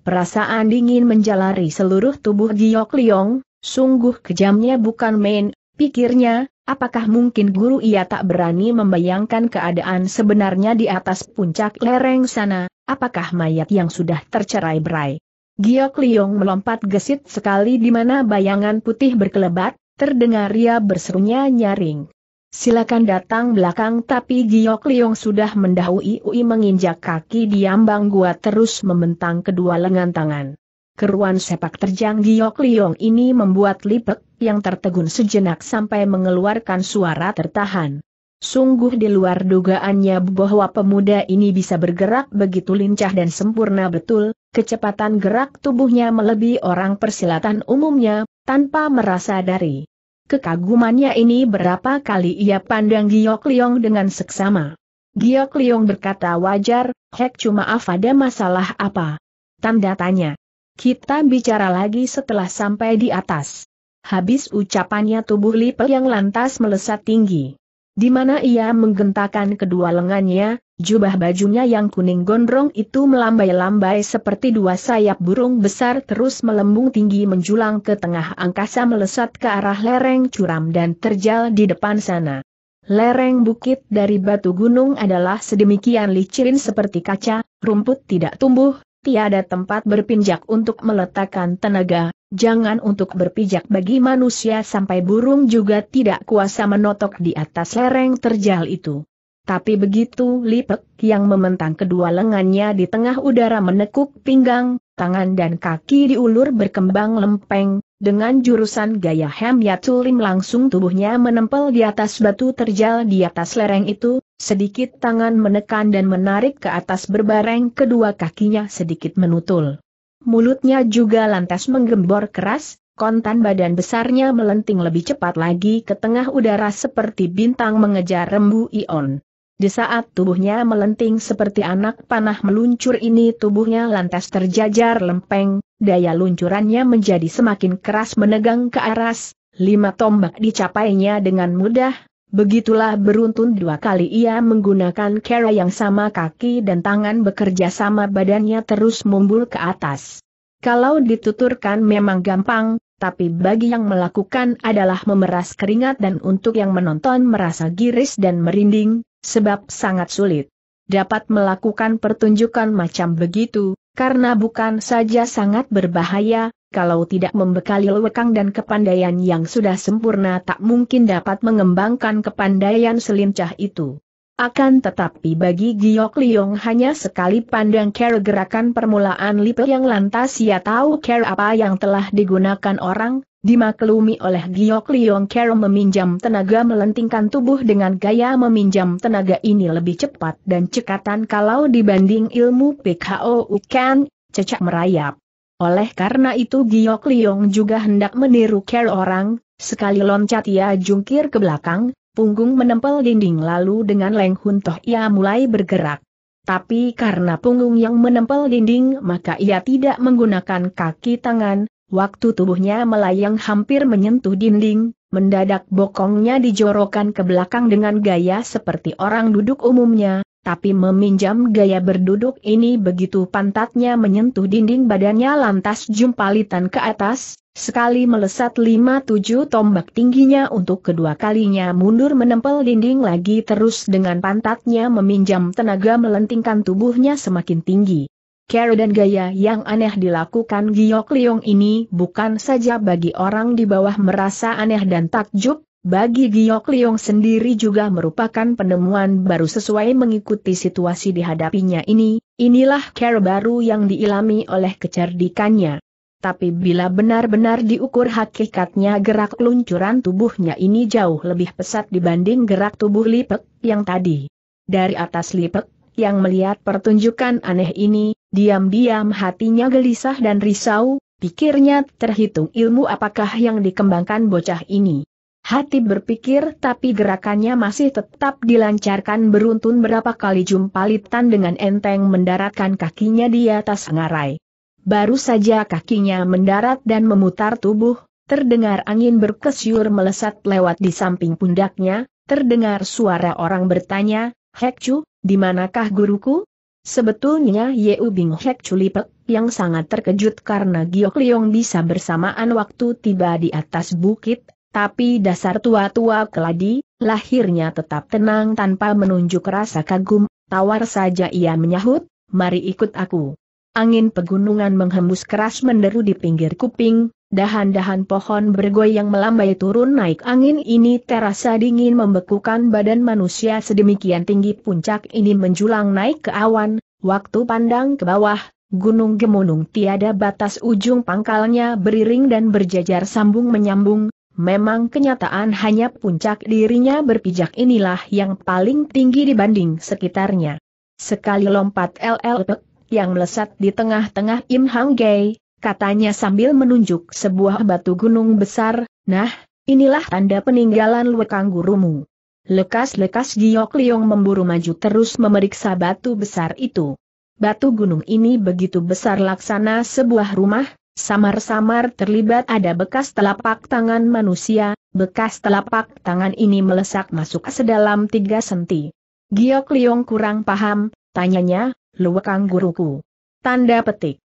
Perasaan dingin menjalari seluruh tubuh Giok Liong, sungguh kejamnya bukan main, pikirnya, apakah mungkin guru ia tak berani membayangkan keadaan sebenarnya di atas puncak lereng sana, apakah mayat yang sudah tercerai berai. Giok Liong melompat gesit sekali di mana bayangan putih berkelebat, terdengar ia berserunya nyaring silakan datang belakang tapi Giok Liong sudah mendahului Ui menginjak kaki di ambang gua terus membentang kedua lengan tangan. Keruan sepak terjang Giok Liong ini membuat Lipek yang tertegun sejenak sampai mengeluarkan suara tertahan. Sungguh di luar dugaannya bahwa pemuda ini bisa bergerak begitu lincah dan sempurna betul, kecepatan gerak tubuhnya melebihi orang persilatan umumnya, tanpa merasa dari Kekagumannya ini berapa kali ia pandang Giok Liong dengan seksama. Giok Liong berkata wajar, Hek cuma maaf ada masalah apa? Tanda tanya. Kita bicara lagi setelah sampai di atas. Habis ucapannya tubuh Lipe yang lantas melesat tinggi. Di mana ia menggentakan kedua lengannya, Jubah bajunya yang kuning gondrong itu melambai-lambai seperti dua sayap burung besar terus melembung tinggi menjulang ke tengah angkasa melesat ke arah lereng curam dan terjal di depan sana. Lereng bukit dari batu gunung adalah sedemikian licin seperti kaca, rumput tidak tumbuh, tiada tempat berpinjak untuk meletakkan tenaga, jangan untuk berpijak bagi manusia sampai burung juga tidak kuasa menotok di atas lereng terjal itu. Tapi begitu Lipek yang mementang kedua lengannya di tengah udara menekuk pinggang, tangan dan kaki diulur berkembang lempeng, dengan jurusan gaya Hem Yatulim langsung tubuhnya menempel di atas batu terjal di atas lereng itu, sedikit tangan menekan dan menarik ke atas berbareng kedua kakinya sedikit menutul. Mulutnya juga lantas menggembor keras, kontan badan besarnya melenting lebih cepat lagi ke tengah udara seperti bintang mengejar rembu ion. Di saat tubuhnya melenting seperti anak panah meluncur ini tubuhnya lantas terjajar lempeng, daya luncurannya menjadi semakin keras menegang ke aras, lima tombak dicapainya dengan mudah, begitulah beruntun dua kali ia menggunakan kera yang sama kaki dan tangan bekerja sama badannya terus mumbul ke atas. Kalau dituturkan memang gampang, tapi bagi yang melakukan adalah memeras keringat dan untuk yang menonton merasa giris dan merinding, sebab sangat sulit dapat melakukan pertunjukan macam begitu, karena bukan saja sangat berbahaya, kalau tidak membekali lekang dan kepandaian yang sudah sempurna tak mungkin dapat mengembangkan kepandaian selincah itu. Akan tetapi bagi Giok Liong hanya sekali pandang care gerakan permulaan lipe yang lantas ia tahu care apa yang telah digunakan orang, dimaklumi oleh Giok Leong Kero meminjam tenaga melentingkan tubuh dengan gaya meminjam tenaga ini lebih cepat dan cekatan kalau dibanding ilmu PKO Ukan, cecak merayap. Oleh karena itu Giok Leong juga hendak meniru Kero orang, sekali loncat ia jungkir ke belakang, punggung menempel dinding lalu dengan Leng Hun Toh ia mulai bergerak. Tapi karena punggung yang menempel dinding maka ia tidak menggunakan kaki tangan, Waktu tubuhnya melayang hampir menyentuh dinding, mendadak bokongnya dijorokan ke belakang dengan gaya seperti orang duduk umumnya, tapi meminjam gaya berduduk ini begitu pantatnya menyentuh dinding badannya lantas jumpalitan ke atas, sekali melesat lima tujuh tombak tingginya untuk kedua kalinya mundur menempel dinding lagi terus dengan pantatnya meminjam tenaga melentingkan tubuhnya semakin tinggi. Cara dan gaya yang aneh dilakukan Giok Liong ini bukan saja bagi orang di bawah merasa aneh dan takjub, bagi Giok Liong sendiri juga merupakan penemuan baru sesuai mengikuti situasi dihadapinya ini, inilah cara baru yang diilami oleh kecerdikannya. Tapi bila benar-benar diukur hakikatnya gerak luncuran tubuhnya ini jauh lebih pesat dibanding gerak tubuh Lipek yang tadi. Dari atas Lipek, yang melihat pertunjukan aneh ini, Diam-diam hatinya gelisah dan risau, pikirnya terhitung ilmu apakah yang dikembangkan bocah ini. Hati berpikir tapi gerakannya masih tetap dilancarkan beruntun berapa kali jumpalitan dengan enteng mendaratkan kakinya di atas ngarai. Baru saja kakinya mendarat dan memutar tubuh, terdengar angin berkesyur melesat lewat di samping pundaknya, terdengar suara orang bertanya, Hekcu, di manakah guruku? Sebetulnya Yeu Bing Hek Culipek, yang sangat terkejut karena Giok Leong bisa bersamaan waktu tiba di atas bukit, tapi dasar tua-tua keladi, lahirnya tetap tenang tanpa menunjuk rasa kagum, tawar saja ia menyahut, mari ikut aku. Angin pegunungan menghembus keras menderu di pinggir kuping, Dahan-dahan pohon bergoyang melambai turun naik angin ini terasa dingin membekukan badan manusia sedemikian tinggi puncak ini menjulang naik ke awan, waktu pandang ke bawah, gunung gemunung tiada batas ujung pangkalnya beriring dan berjajar sambung menyambung, memang kenyataan hanya puncak dirinya berpijak inilah yang paling tinggi dibanding sekitarnya. Sekali lompat LLP yang melesat di tengah-tengah Im Hang Gai, katanya sambil menunjuk sebuah batu gunung besar, nah, inilah tanda peninggalan lekang gurumu. Lekas-lekas Giok Liong memburu maju terus memeriksa batu besar itu. Batu gunung ini begitu besar laksana sebuah rumah, Samar-samar terlibat ada bekas telapak tangan manusia, bekas telapak tangan ini melesak masuk sedalam tiga senti. Giok Liong kurang paham, tanyanya, luwekang guruku. Tanda petik.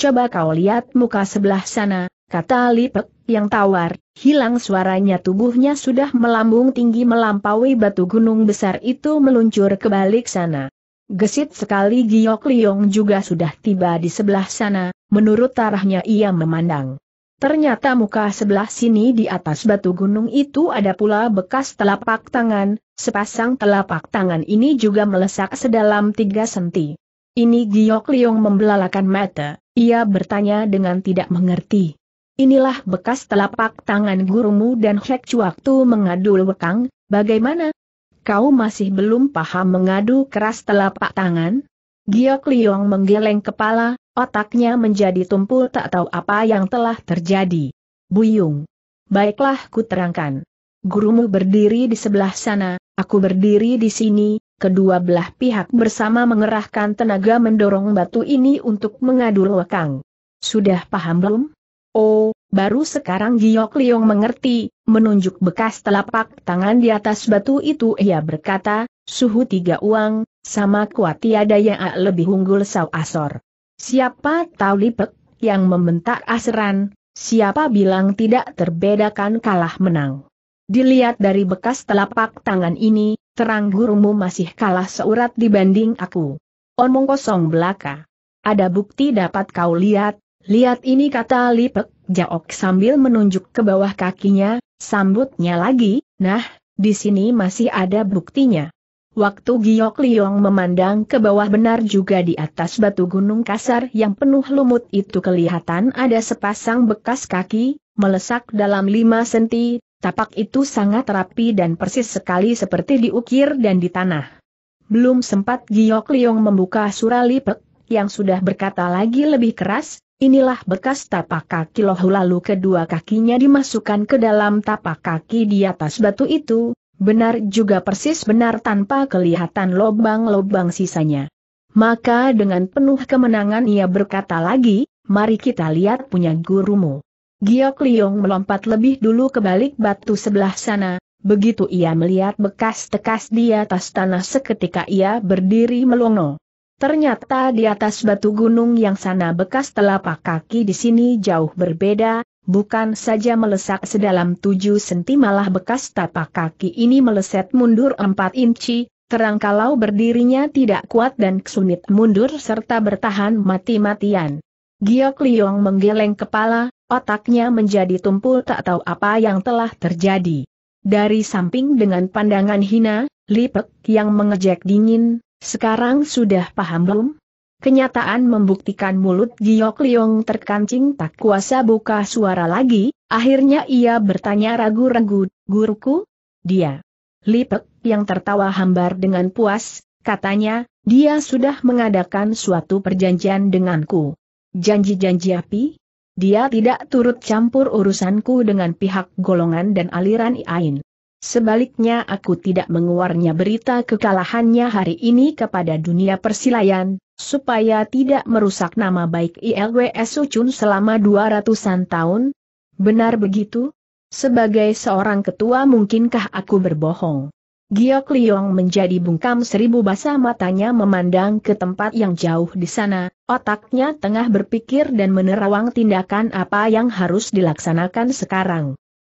Coba kau lihat muka sebelah sana, kata Lipek, yang tawar, hilang suaranya tubuhnya sudah melambung tinggi melampaui batu gunung besar itu meluncur ke balik sana. Gesit sekali Giok Liong juga sudah tiba di sebelah sana, menurut arahnya ia memandang. Ternyata muka sebelah sini di atas batu gunung itu ada pula bekas telapak tangan, sepasang telapak tangan ini juga melesak sedalam tiga senti. Ini Giok Liong membelalakan mata, ia bertanya dengan tidak mengerti. Inilah bekas telapak tangan gurumu dan Hek waktu mengadu lewekang, bagaimana? Kau masih belum paham mengadu keras telapak tangan? Giok Liong menggeleng kepala, otaknya menjadi tumpul tak tahu apa yang telah terjadi. Buyung. Baiklah ku terangkan. Gurumu berdiri di sebelah sana, aku berdiri di sini, kedua belah pihak bersama mengerahkan tenaga mendorong batu ini untuk mengadu lekang. Sudah paham belum? Oh, baru sekarang Giok Liong mengerti, menunjuk bekas telapak tangan di atas batu itu ia berkata, suhu tiga uang, sama kuat tiada yang lebih unggul sau asor. Siapa tahu lipek, yang membentak aseran, siapa bilang tidak terbedakan kalah menang. Dilihat dari bekas telapak tangan ini, terang gurumu masih kalah seurat dibanding aku. Omong kosong belaka. Ada bukti dapat kau lihat, lihat ini kata Lipek Jaok sambil menunjuk ke bawah kakinya, sambutnya lagi, nah, di sini masih ada buktinya. Waktu Giok Liong memandang ke bawah benar juga di atas batu gunung kasar yang penuh lumut itu kelihatan ada sepasang bekas kaki, melesak dalam lima senti, Tapak itu sangat rapi dan persis sekali seperti diukir dan di tanah. Belum sempat Giok Liong membuka suralipek, yang sudah berkata lagi lebih keras, inilah bekas tapak kaki lohu lalu kedua kakinya dimasukkan ke dalam tapak kaki di atas batu itu, benar juga persis benar tanpa kelihatan lobang-lobang sisanya. Maka dengan penuh kemenangan ia berkata lagi, mari kita lihat punya gurumu. Giok Liong melompat lebih dulu ke balik batu sebelah sana, begitu ia melihat bekas tekas di atas tanah seketika ia berdiri melongo. Ternyata di atas batu gunung yang sana bekas telapak kaki di sini jauh berbeda, bukan saja melesak sedalam tujuh senti malah bekas telapak kaki ini meleset mundur empat inci, terang kalau berdirinya tidak kuat dan kesunit mundur serta bertahan mati-matian. Giok Liong menggeleng kepala, Otaknya menjadi tumpul tak tahu apa yang telah terjadi. Dari samping dengan pandangan hina, Lipek yang mengejek dingin, sekarang sudah paham belum? Kenyataan membuktikan mulut Giok Liong terkancing tak kuasa buka suara lagi, akhirnya ia bertanya ragu-ragu, guruku? Dia. Lipek yang tertawa hambar dengan puas, katanya, dia sudah mengadakan suatu perjanjian denganku. Janji-janji api, dia tidak turut campur urusanku dengan pihak golongan dan aliran Iain. Sebaliknya aku tidak mengeluarnya berita kekalahannya hari ini kepada dunia persilayan, supaya tidak merusak nama baik ILWS Ucun selama dua ratusan tahun. Benar begitu? Sebagai seorang ketua mungkinkah aku berbohong? Giok Liong menjadi bungkam seribu basah matanya memandang ke tempat yang jauh di sana, otaknya tengah berpikir dan menerawang tindakan apa yang harus dilaksanakan sekarang.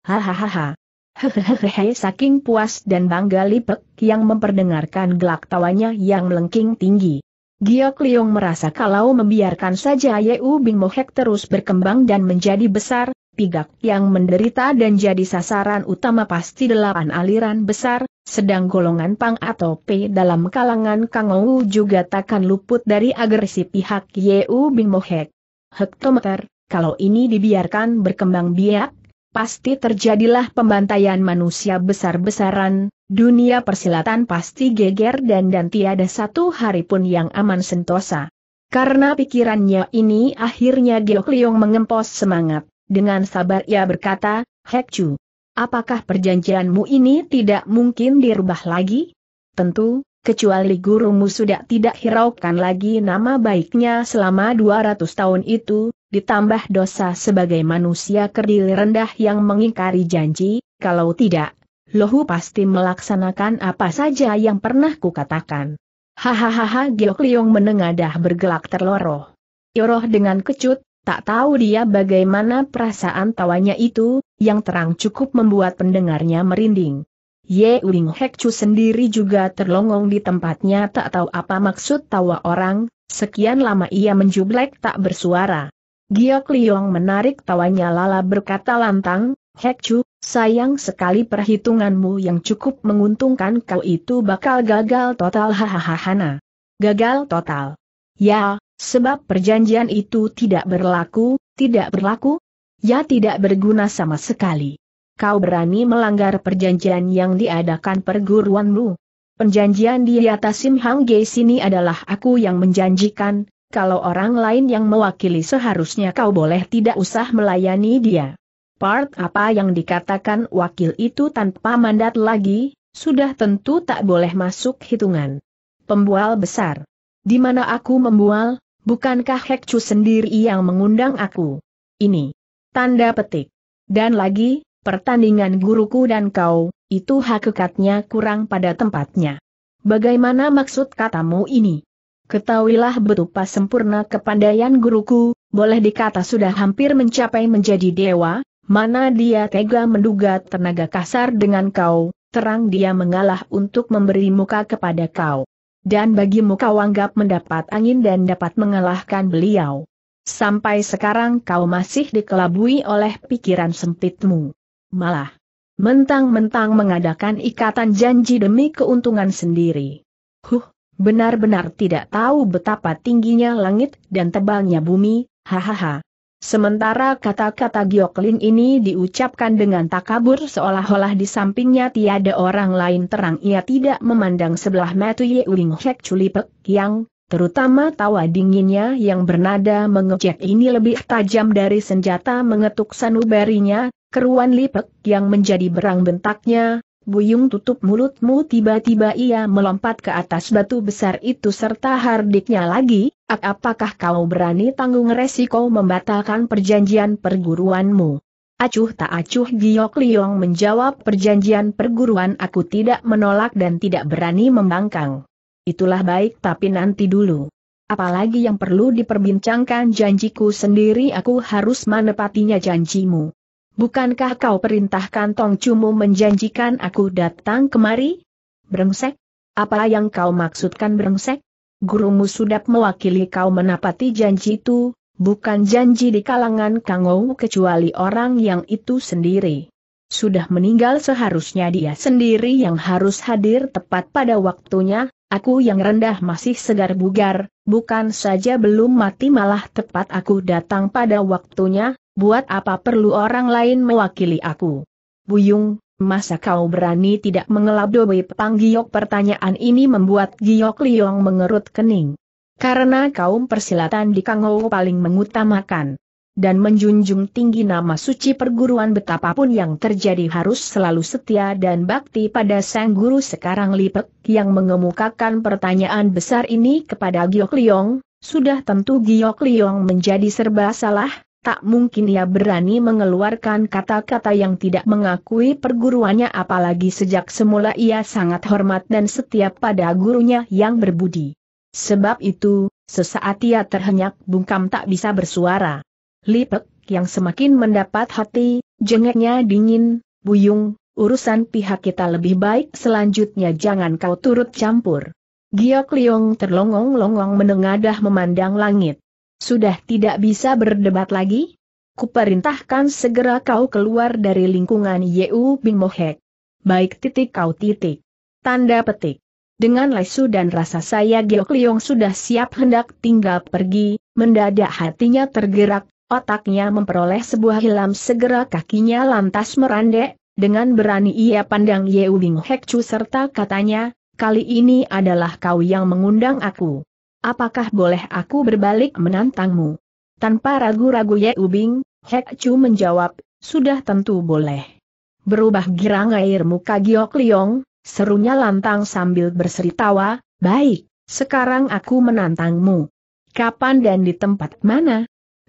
Hahaha. Hehehe saking puas dan bangga Lipek yang memperdengarkan gelak tawanya yang melengking tinggi. Giok Liong merasa kalau membiarkan saja Yeu Bing Mohek terus berkembang dan menjadi besar, pigak yang menderita dan jadi sasaran utama pasti delapan aliran besar, sedang golongan Pang atau P dalam kalangan Kang Ou juga takkan luput dari agresi pihak Yeu Bing Mohek. Hektometer, kalau ini dibiarkan berkembang biak, pasti terjadilah pembantaian manusia besar-besaran, dunia persilatan pasti geger dan dan tiada satu hari pun yang aman sentosa. Karena pikirannya ini akhirnya Giok Leong mengempos semangat. Dengan sabar ia berkata, Hek Chu, apakah perjanjianmu ini tidak mungkin dirubah lagi? Tentu, kecuali gurumu sudah tidak hiraukan lagi nama baiknya selama 200 tahun itu, ditambah dosa sebagai manusia kerdil rendah yang mengingkari janji, kalau tidak, Lohu pasti melaksanakan apa saja yang pernah kukatakan. Hahaha Giok Liong menengadah bergelak terloroh. Yoroh dengan kecut, Tak tahu dia bagaimana perasaan tawanya itu, yang terang cukup membuat pendengarnya merinding. Ye Wing Hekcu sendiri juga terlongong di tempatnya tak tahu apa maksud tawa orang, sekian lama ia menjublek tak bersuara. Giok Liong menarik tawanya lala berkata lantang, Hekcu, sayang sekali perhitunganmu yang cukup menguntungkan kau itu bakal gagal total hahaha. gagal total. Ya, Sebab perjanjian itu tidak berlaku, tidak berlaku? Ya tidak berguna sama sekali. Kau berani melanggar perjanjian yang diadakan perguruanmu. Perjanjian di atas Sim Hang Ge sini adalah aku yang menjanjikan, kalau orang lain yang mewakili seharusnya kau boleh tidak usah melayani dia. Part apa yang dikatakan wakil itu tanpa mandat lagi, sudah tentu tak boleh masuk hitungan. Pembual besar. Di mana aku membual, Bukankah Chu sendiri yang mengundang aku? Ini. Tanda petik. Dan lagi, pertandingan guruku dan kau, itu hakikatnya kurang pada tempatnya. Bagaimana maksud katamu ini? Ketahuilah betapa sempurna kepandaian guruku, boleh dikata sudah hampir mencapai menjadi dewa, mana dia tega menduga tenaga kasar dengan kau, terang dia mengalah untuk memberi muka kepada kau dan bagimu kau anggap mendapat angin dan dapat mengalahkan beliau. Sampai sekarang kau masih dikelabui oleh pikiran sempitmu. Malah, mentang-mentang mengadakan ikatan janji demi keuntungan sendiri. Huh, benar-benar tidak tahu betapa tingginya langit dan tebalnya bumi, hahaha. Sementara kata-kata Giokling ini diucapkan dengan takabur seolah-olah di sampingnya tiada orang lain terang ia tidak memandang sebelah mata Ye Wing Hek Chulipek yang, terutama tawa dinginnya yang bernada mengejek ini lebih tajam dari senjata mengetuk sanubarinya, keruan Lipek yang menjadi berang bentaknya, Buyung tutup mulutmu tiba-tiba ia melompat ke atas batu besar itu serta hardiknya lagi, apakah kau berani tanggung resiko membatalkan perjanjian perguruanmu? Acuh tak acuh Giok Liong menjawab perjanjian perguruan aku tidak menolak dan tidak berani membangkang. Itulah baik tapi nanti dulu. Apalagi yang perlu diperbincangkan janjiku sendiri aku harus menepatinya janjimu. Bukankah kau perintahkan Tong Cumu menjanjikan aku datang kemari? Brengsek? Apa yang kau maksudkan brengsek? Gurumu sudah mewakili kau menapati janji itu, bukan janji di kalangan Kangou kecuali orang yang itu sendiri. Sudah meninggal seharusnya dia sendiri yang harus hadir tepat pada waktunya, aku yang rendah masih segar bugar, bukan saja belum mati malah tepat aku datang pada waktunya, buat apa perlu orang lain mewakili aku? Buyung, masa kau berani tidak mengelabui Pang Giok? Pertanyaan ini membuat Giok Liong mengerut kening. Karena kaum persilatan di Kangou paling mengutamakan dan menjunjung tinggi nama suci perguruan betapapun yang terjadi harus selalu setia dan bakti pada sang guru sekarang Lipek yang mengemukakan pertanyaan besar ini kepada Giok Liong, sudah tentu Giok Liong menjadi serba salah, tak mungkin ia berani mengeluarkan kata-kata yang tidak mengakui perguruannya apalagi sejak semula ia sangat hormat dan setia pada gurunya yang berbudi. Sebab itu, sesaat ia terhenyak bungkam tak bisa bersuara. Lipek, yang semakin mendapat hati, jengeknya dingin, buyung, urusan pihak kita lebih baik selanjutnya jangan kau turut campur. Giok Liong terlongong-longong menengadah memandang langit. Sudah tidak bisa berdebat lagi? Kuperintahkan segera kau keluar dari lingkungan Yeu Bing Mohek. Baik titik kau titik. Tanda petik. Dengan lesu dan rasa saya Geok Liong sudah siap hendak tinggal pergi, mendadak hatinya tergerak, otaknya memperoleh sebuah hilam segera kakinya lantas merandek, dengan berani ia pandang Yeu Hek Chu serta katanya, kali ini adalah kau yang mengundang aku. Apakah boleh aku berbalik menantangmu? Tanpa ragu-ragu Ye Ubing, Hek Chu menjawab, sudah tentu boleh. Berubah girang air muka Giok Liong, serunya lantang sambil berseri tawa, baik, sekarang aku menantangmu. Kapan dan di tempat mana?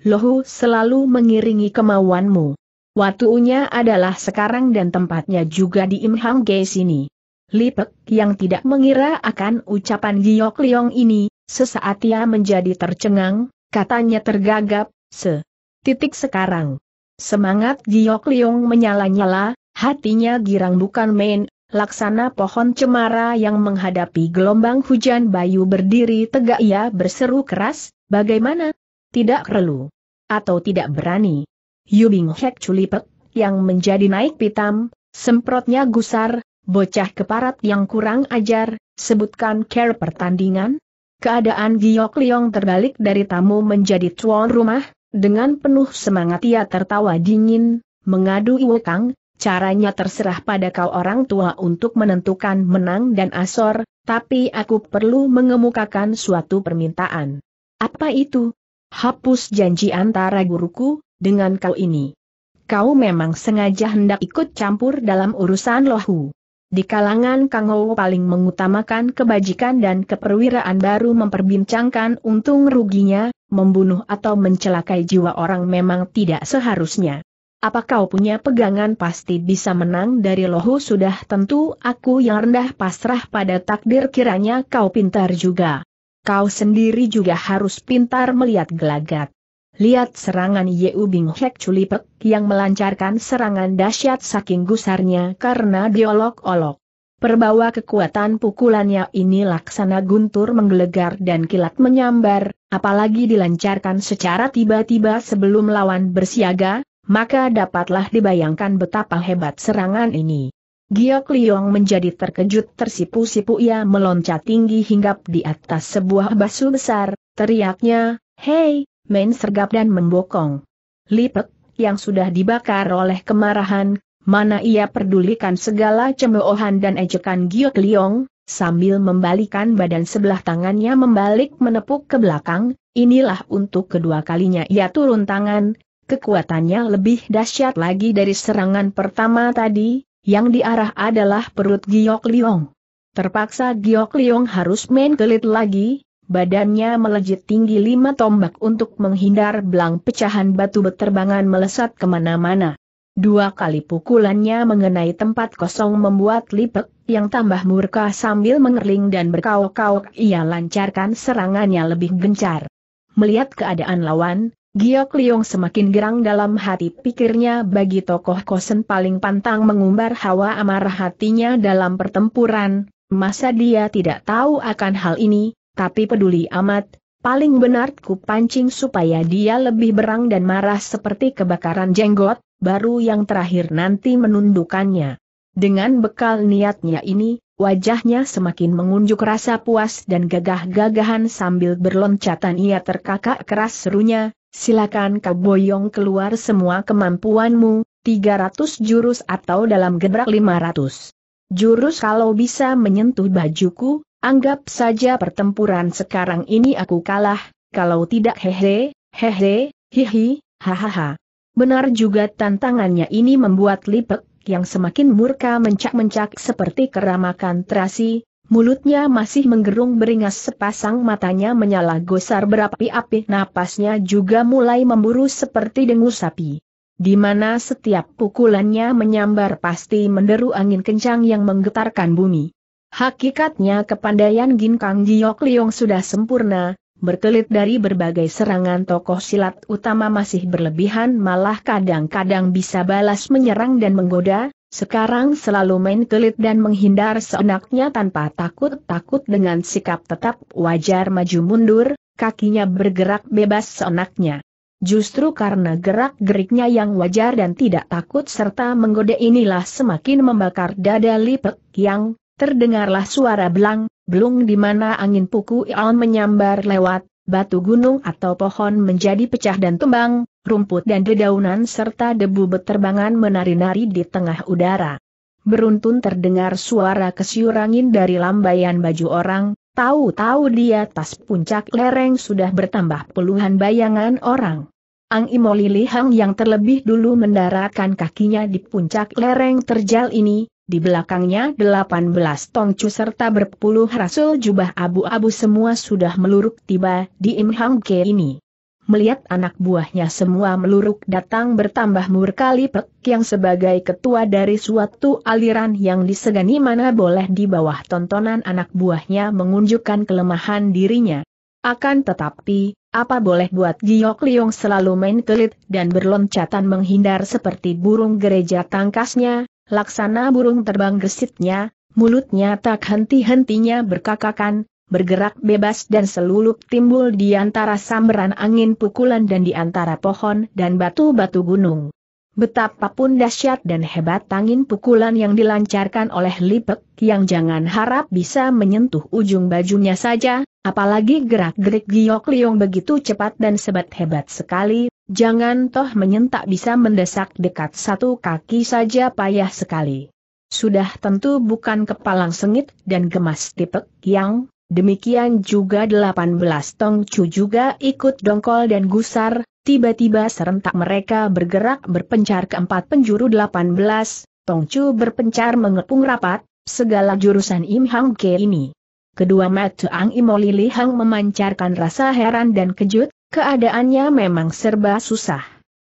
Lohu selalu mengiringi kemauanmu. Waktunya adalah sekarang dan tempatnya juga di Imhang Ge sini. Lipek yang tidak mengira akan ucapan Giok Liong ini, Sesaat ia menjadi tercengang, katanya tergagap, se. Titik sekarang. Semangat Giok Liung menyala-nyala, hatinya girang bukan main, laksana pohon cemara yang menghadapi gelombang hujan bayu berdiri tegak ia berseru keras, bagaimana? Tidak relu. Atau tidak berani. Yubing Hek Culipek, yang menjadi naik pitam, semprotnya gusar, bocah keparat yang kurang ajar, sebutkan care pertandingan, Keadaan Giok Liong terbalik dari tamu menjadi tuan rumah, dengan penuh semangat ia tertawa dingin, mengadu Iwekang, caranya terserah pada kau orang tua untuk menentukan menang dan asor, tapi aku perlu mengemukakan suatu permintaan. Apa itu? Hapus janji antara guruku, dengan kau ini. Kau memang sengaja hendak ikut campur dalam urusan lohu. Di kalangan Kang Ho paling mengutamakan kebajikan dan keperwiraan baru memperbincangkan untung ruginya, membunuh atau mencelakai jiwa orang memang tidak seharusnya. Apa kau punya pegangan pasti bisa menang dari lohu sudah tentu aku yang rendah pasrah pada takdir kiranya kau pintar juga. Kau sendiri juga harus pintar melihat gelagat lihat serangan Yeu Bing Hek Culipek yang melancarkan serangan dahsyat saking gusarnya karena diolok-olok. Perbawa kekuatan pukulannya ini laksana guntur menggelegar dan kilat menyambar, apalagi dilancarkan secara tiba-tiba sebelum lawan bersiaga, maka dapatlah dibayangkan betapa hebat serangan ini. Giok Liong menjadi terkejut tersipu-sipu ia meloncat tinggi hinggap di atas sebuah basu besar, teriaknya, Hei, main sergap dan membokong. Lipek, yang sudah dibakar oleh kemarahan, mana ia pedulikan segala cemoohan dan ejekan Giok Liong, sambil membalikan badan sebelah tangannya membalik menepuk ke belakang, inilah untuk kedua kalinya ia turun tangan, kekuatannya lebih dahsyat lagi dari serangan pertama tadi, yang diarah adalah perut Giok Liong. Terpaksa Giok Liong harus main kelit lagi, badannya melejit tinggi lima tombak untuk menghindar belang pecahan batu beterbangan melesat kemana-mana. Dua kali pukulannya mengenai tempat kosong membuat Lipek yang tambah murka sambil mengerling dan berkauk kauk ia lancarkan serangannya lebih gencar. Melihat keadaan lawan, Giok Liong semakin gerang dalam hati pikirnya bagi tokoh kosen paling pantang mengumbar hawa amarah hatinya dalam pertempuran, masa dia tidak tahu akan hal ini, tapi peduli amat, paling benar ku pancing supaya dia lebih berang dan marah seperti kebakaran jenggot, baru yang terakhir nanti menundukannya. Dengan bekal niatnya ini, wajahnya semakin mengunjuk rasa puas dan gagah-gagahan sambil berloncatan ia terkakak keras serunya, silakan kau boyong keluar semua kemampuanmu, 300 jurus atau dalam gebrak 500. Jurus kalau bisa menyentuh bajuku, Anggap saja pertempuran sekarang ini aku kalah, kalau tidak hehe, hehe, hihi, hahaha. Benar juga tantangannya ini membuat Lipek yang semakin murka mencak-mencak seperti keramakan terasi, mulutnya masih menggerung beringas sepasang matanya menyala gosar berapi-api napasnya juga mulai memburu seperti dengus sapi. Di mana setiap pukulannya menyambar pasti menderu angin kencang yang menggetarkan bumi. Hakikatnya kepandaian Ginkang Giok Liong sudah sempurna, berkelit dari berbagai serangan tokoh silat utama masih berlebihan malah kadang-kadang bisa balas menyerang dan menggoda, sekarang selalu main kelit dan menghindar seenaknya tanpa takut-takut dengan sikap tetap wajar maju mundur, kakinya bergerak bebas seenaknya. Justru karena gerak-geriknya yang wajar dan tidak takut serta menggoda inilah semakin membakar dada Lipek yang Terdengarlah suara belang, belung di mana angin puku Ion menyambar lewat, batu gunung atau pohon menjadi pecah dan tumbang, rumput dan dedaunan serta debu beterbangan menari-nari di tengah udara. Beruntun terdengar suara kesyurangin dari lambaian baju orang, tahu-tahu di atas puncak lereng sudah bertambah puluhan bayangan orang. Ang Imo Hang yang terlebih dulu mendaratkan kakinya di puncak lereng terjal ini, di belakangnya 18 tongcu serta berpuluh rasul jubah abu-abu semua sudah meluruk tiba di Im Ke ini. Melihat anak buahnya semua meluruk datang bertambah murka Lipek yang sebagai ketua dari suatu aliran yang disegani mana boleh di bawah tontonan anak buahnya mengunjukkan kelemahan dirinya. Akan tetapi, apa boleh buat Giok Liong selalu main kelit dan berloncatan menghindar seperti burung gereja tangkasnya, Laksana burung terbang gesitnya, mulutnya tak henti-hentinya berkakakan, bergerak bebas dan selulup timbul di antara sambaran angin pukulan dan di antara pohon dan batu-batu gunung. Betapapun dahsyat dan hebat angin pukulan yang dilancarkan oleh Lipek yang jangan harap bisa menyentuh ujung bajunya saja, apalagi gerak-gerik giok liong begitu cepat dan sebat hebat sekali, Jangan toh menyentak bisa mendesak dekat satu kaki saja payah sekali. Sudah tentu bukan kepalang sengit dan gemas tipek yang, demikian juga delapan 18 tongcu juga ikut dongkol dan gusar, tiba-tiba serentak mereka bergerak berpencar ke empat penjuru delapan 18, tongcu berpencar mengepung rapat, segala jurusan Im Hang Ke ini. Kedua mata Ang Imo Lili Hang memancarkan rasa heran dan kejut, Keadaannya memang serba susah.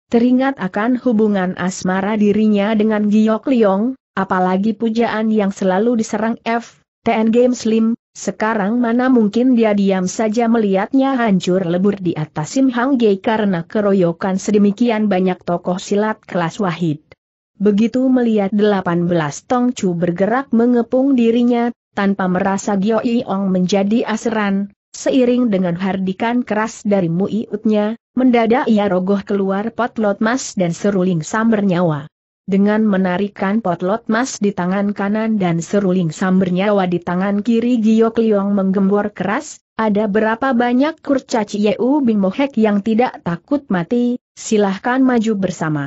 Teringat akan hubungan asmara dirinya dengan Giok Liong, apalagi pujaan yang selalu diserang F. TN Games Lim, sekarang mana mungkin dia diam saja melihatnya hancur lebur di atas Sim Hang Ge karena keroyokan sedemikian banyak tokoh silat kelas wahid. Begitu melihat 18 Chu bergerak mengepung dirinya, tanpa merasa Gyo Iong menjadi aseran, Seiring dengan hardikan keras dari muiutnya, mendadak ia rogoh keluar potlot mas dan seruling samber nyawa. Dengan menarikan potlot mas di tangan kanan dan seruling samber nyawa di tangan kiri Giok Liong menggembor keras, ada berapa banyak kurcaci Yeu Bing Mohek yang tidak takut mati, silahkan maju bersama.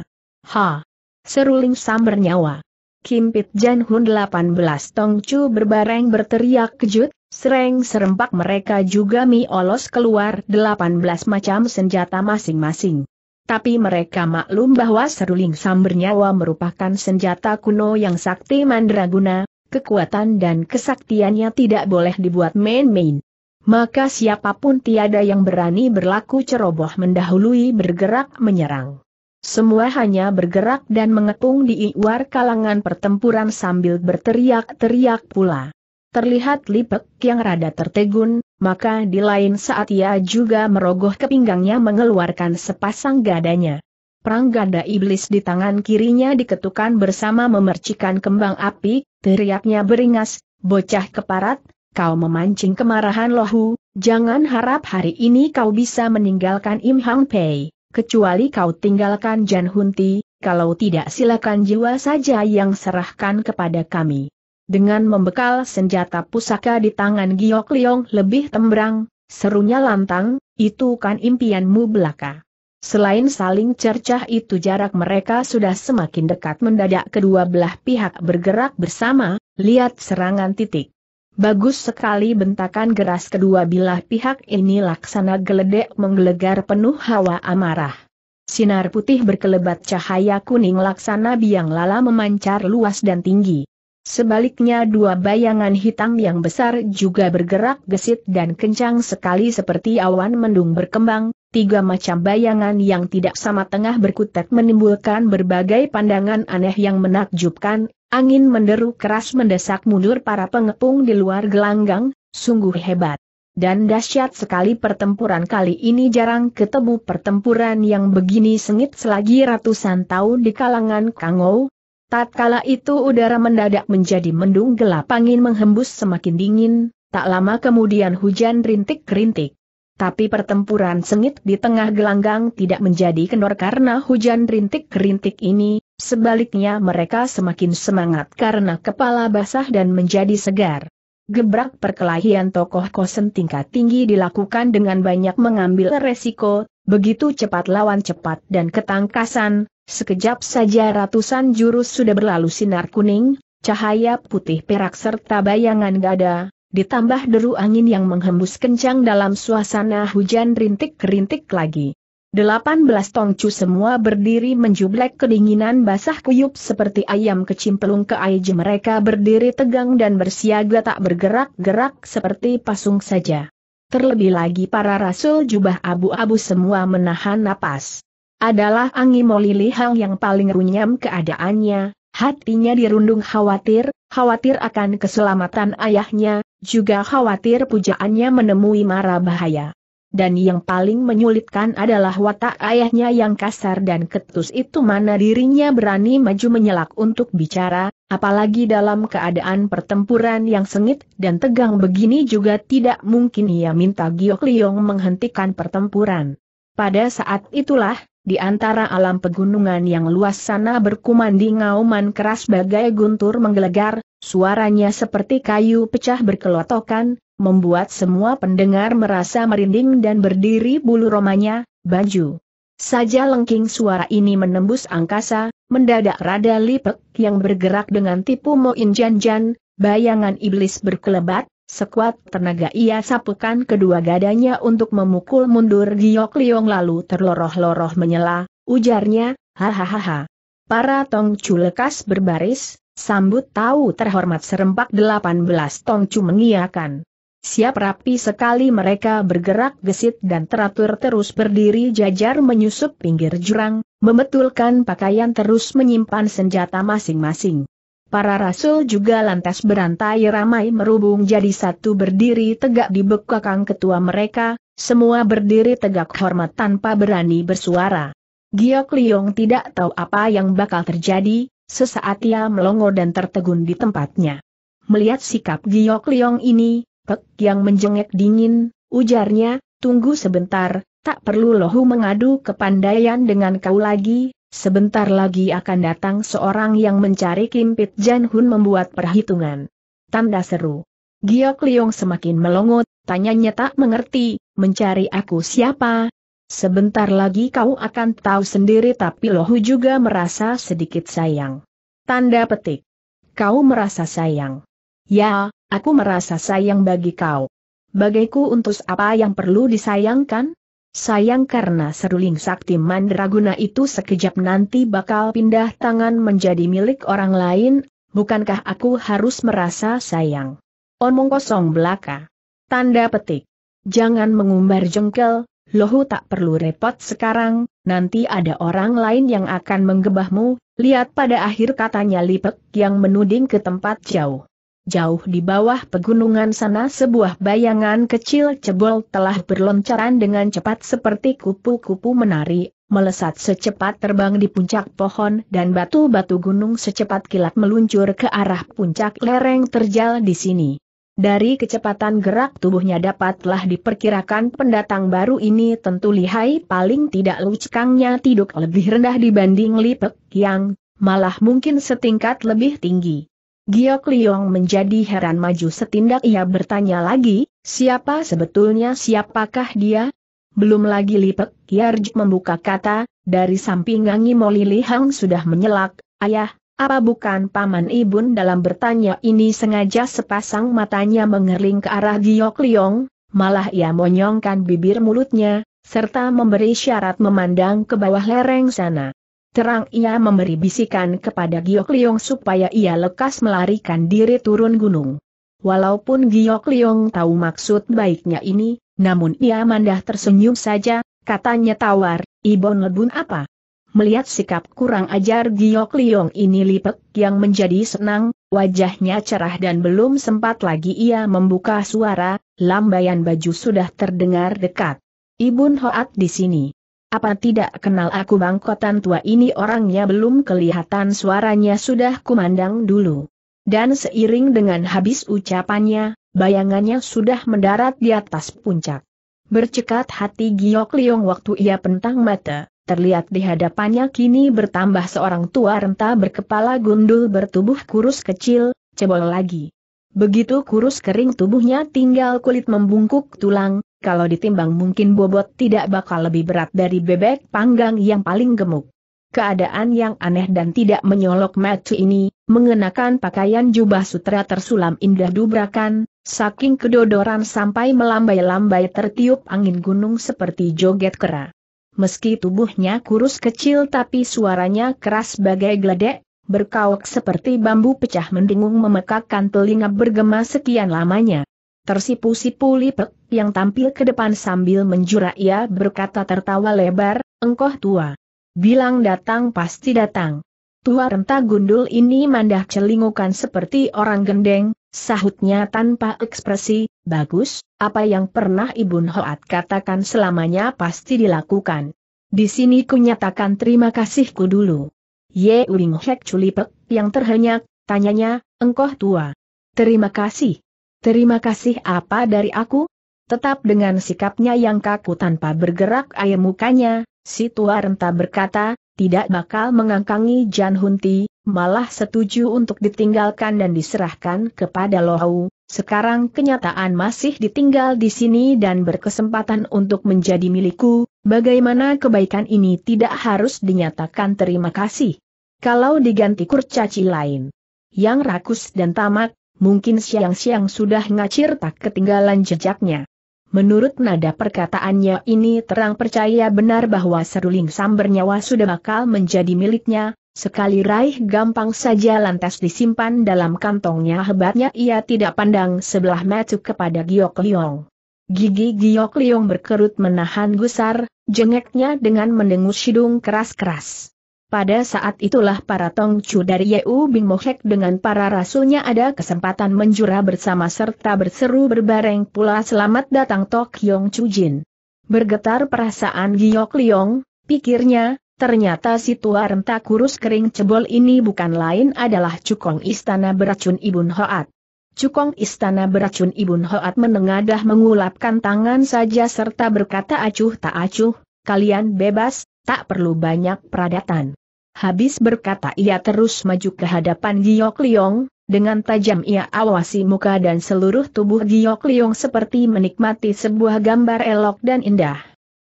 Ha! Seruling samber nyawa. Kim Pit Jan Hun 18 Tong Chu berbareng berteriak kejut, Sereng serempak mereka juga miolos keluar 18 macam senjata masing-masing. Tapi mereka maklum bahwa seruling sambernyawa nyawa merupakan senjata kuno yang sakti mandraguna, kekuatan dan kesaktiannya tidak boleh dibuat main-main. Maka siapapun tiada yang berani berlaku ceroboh mendahului bergerak menyerang. Semua hanya bergerak dan mengepung di iwar kalangan pertempuran sambil berteriak-teriak pula terlihat Lipek yang rada tertegun, maka di lain saat ia juga merogoh ke pinggangnya mengeluarkan sepasang gadanya. Perang gada iblis di tangan kirinya diketukan bersama memercikan kembang api, teriaknya beringas, bocah keparat, kau memancing kemarahan lohu, jangan harap hari ini kau bisa meninggalkan Im Hang Pei, kecuali kau tinggalkan Jan Hunti, kalau tidak silakan jiwa saja yang serahkan kepada kami. Dengan membekal senjata pusaka di tangan Giok Liong lebih tembrang, serunya lantang, itu kan impianmu belaka. Selain saling cercah itu jarak mereka sudah semakin dekat mendadak kedua belah pihak bergerak bersama, lihat serangan titik. Bagus sekali bentakan geras kedua belah pihak ini laksana geledek menggelegar penuh hawa amarah. Sinar putih berkelebat cahaya kuning laksana biang lala memancar luas dan tinggi. Sebaliknya dua bayangan hitam yang besar juga bergerak gesit dan kencang sekali seperti awan mendung berkembang, tiga macam bayangan yang tidak sama tengah berkutat menimbulkan berbagai pandangan aneh yang menakjubkan, angin menderu keras mendesak mundur para pengepung di luar gelanggang, sungguh hebat. Dan dahsyat sekali pertempuran kali ini jarang ketemu pertempuran yang begini sengit selagi ratusan tahun di kalangan Kangou, Tatkala itu udara mendadak menjadi mendung gelap angin menghembus semakin dingin, tak lama kemudian hujan rintik-rintik. Tapi pertempuran sengit di tengah gelanggang tidak menjadi kendor karena hujan rintik-rintik ini, sebaliknya mereka semakin semangat karena kepala basah dan menjadi segar. Gebrak perkelahian tokoh kosen tingkat tinggi dilakukan dengan banyak mengambil resiko, begitu cepat lawan cepat dan ketangkasan, sekejap saja ratusan jurus sudah berlalu sinar kuning, cahaya putih perak serta bayangan gada, ditambah deru angin yang menghembus kencang dalam suasana hujan rintik-rintik lagi. Delapan belas tongcu semua berdiri menjublek kedinginan basah kuyup seperti ayam kecimpelung ke air mereka berdiri tegang dan bersiaga tak bergerak-gerak seperti pasung saja. Terlebih lagi para rasul jubah abu-abu semua menahan napas. Adalah Angi Molilihang yang paling runyam keadaannya, hatinya dirundung khawatir, khawatir akan keselamatan ayahnya, juga khawatir pujaannya menemui mara bahaya. Dan yang paling menyulitkan adalah watak ayahnya yang kasar dan ketus itu mana dirinya berani maju menyelak untuk bicara, apalagi dalam keadaan pertempuran yang sengit dan tegang begini juga tidak mungkin ia minta Giok Liong menghentikan pertempuran. Pada saat itulah, di antara alam pegunungan yang luas sana berkumanding auman keras bagai guntur menggelegar, suaranya seperti kayu pecah berkelotokan, membuat semua pendengar merasa merinding dan berdiri bulu romanya, baju. Saja lengking suara ini menembus angkasa, mendadak rada lipek yang bergerak dengan tipu moin janjan, bayangan iblis berkelebat, Sekuat tenaga ia sapukan kedua gadanya untuk memukul mundur Giok Liong lalu terloroh-loroh menyela, ujarnya, hahaha. Para tongcu lekas berbaris, sambut tahu terhormat serempak 18 tongcu mengiakan. Siap rapi sekali mereka bergerak gesit dan teratur terus berdiri jajar menyusup pinggir jurang, memetulkan pakaian terus menyimpan senjata masing-masing. Para rasul juga lantas berantai ramai merubung jadi satu berdiri tegak di bekakang ketua mereka, semua berdiri tegak hormat tanpa berani bersuara. Giok Liong tidak tahu apa yang bakal terjadi, sesaat ia melongo dan tertegun di tempatnya. Melihat sikap Giok Liong ini, Pek yang menjengek dingin, ujarnya, tunggu sebentar, tak perlu lohu mengadu kepandaian dengan kau lagi, Sebentar lagi akan datang seorang yang mencari Kim Pit Jan Hun membuat perhitungan. Tanda seru. Giok Liong semakin melongot, tanyanya tak mengerti, mencari aku siapa? Sebentar lagi kau akan tahu sendiri tapi Lohu juga merasa sedikit sayang. Tanda petik. Kau merasa sayang. Ya, aku merasa sayang bagi kau. Bagiku untuk apa yang perlu disayangkan? Sayang karena seruling sakti mandraguna itu sekejap nanti bakal pindah tangan menjadi milik orang lain, bukankah aku harus merasa sayang? Omong kosong belaka. Tanda petik. Jangan mengumbar jengkel, lohu tak perlu repot sekarang, nanti ada orang lain yang akan menggebahmu, lihat pada akhir katanya Lipek yang menuding ke tempat jauh jauh di bawah pegunungan sana sebuah bayangan kecil cebol telah berloncaran dengan cepat seperti kupu-kupu menari, melesat secepat terbang di puncak pohon dan batu-batu gunung secepat kilat meluncur ke arah puncak lereng terjal di sini. Dari kecepatan gerak tubuhnya dapatlah diperkirakan pendatang baru ini tentu lihai paling tidak lucangnya tiduk lebih rendah dibanding Lipek yang malah mungkin setingkat lebih tinggi. Giok Liong menjadi heran maju setindak ia bertanya lagi, siapa sebetulnya siapakah dia? Belum lagi Lipek Yarj membuka kata, dari samping Ngangi Moli Lihang sudah menyelak, ayah, apa bukan paman ibun dalam bertanya ini sengaja sepasang matanya mengering ke arah Giok Liong, malah ia monyongkan bibir mulutnya, serta memberi syarat memandang ke bawah lereng sana. Terang ia memberi bisikan kepada Giok Liong supaya ia lekas melarikan diri turun gunung. Walaupun Giok Liong tahu maksud baiknya ini, namun ia mandah tersenyum saja, katanya tawar, Ibon lebun apa? Melihat sikap kurang ajar Giok Liong ini lipek yang menjadi senang, wajahnya cerah dan belum sempat lagi ia membuka suara, lambaian baju sudah terdengar dekat. Ibun Hoat di sini. Apa tidak kenal aku bangkotan tua ini orangnya belum kelihatan suaranya sudah kumandang dulu. Dan seiring dengan habis ucapannya, bayangannya sudah mendarat di atas puncak. Bercekat hati Giok Liong waktu ia pentang mata, terlihat di hadapannya kini bertambah seorang tua renta berkepala gundul bertubuh kurus kecil, cebol lagi. Begitu kurus kering tubuhnya tinggal kulit membungkuk tulang, kalau ditimbang mungkin bobot tidak bakal lebih berat dari bebek panggang yang paling gemuk. Keadaan yang aneh dan tidak menyolok mata ini, mengenakan pakaian jubah sutra tersulam indah dubrakan, saking kedodoran sampai melambai-lambai tertiup angin gunung seperti joget kera. Meski tubuhnya kurus kecil tapi suaranya keras bagai geledek, berkauk seperti bambu pecah mendengung memekakkan telinga bergema sekian lamanya. Tersipu-sipu lipek, yang tampil ke depan sambil menjura ia berkata tertawa lebar, engkau tua. Bilang datang pasti datang. Tua renta gundul ini mandah celingukan seperti orang gendeng, sahutnya tanpa ekspresi, bagus, apa yang pernah ibu Hoat katakan selamanya pasti dilakukan. Di sini ku nyatakan terima kasihku dulu. Ye Uling Hek Culipek, yang terhenyak, tanyanya, engkau tua. Terima kasih. Terima kasih apa dari aku? Tetap dengan sikapnya yang kaku tanpa bergerak ayam mukanya, si tua renta berkata, tidak bakal mengangkangi Jan Hunti, malah setuju untuk ditinggalkan dan diserahkan kepada Lohau. Sekarang kenyataan masih ditinggal di sini dan berkesempatan untuk menjadi milikku, bagaimana kebaikan ini tidak harus dinyatakan terima kasih. Kalau diganti kurcaci lain yang rakus dan tamak, mungkin siang-siang sudah ngacir tak ketinggalan jejaknya. Menurut nada perkataannya ini terang percaya benar bahwa seruling sam bernyawa sudah bakal menjadi miliknya, sekali raih gampang saja lantas disimpan dalam kantongnya hebatnya ia tidak pandang sebelah mata kepada Giok Liong. Gigi Giok Liong berkerut menahan gusar, jengeknya dengan mendengus hidung keras-keras. Pada saat itulah para tongcu dari Yeu Bing Mohek dengan para rasulnya ada kesempatan menjura bersama serta berseru berbareng pula selamat datang Tok Yong Chujin. Bergetar perasaan Giok Liong, pikirnya, ternyata si tua renta kurus kering cebol ini bukan lain adalah cukong istana beracun Ibun Hoat. Cukong istana beracun Ibun Hoat menengadah mengulapkan tangan saja serta berkata acuh tak acuh, kalian bebas, tak perlu banyak peradatan. Habis berkata ia terus maju ke hadapan Giok Liong, dengan tajam ia awasi muka dan seluruh tubuh Giok Liong seperti menikmati sebuah gambar elok dan indah.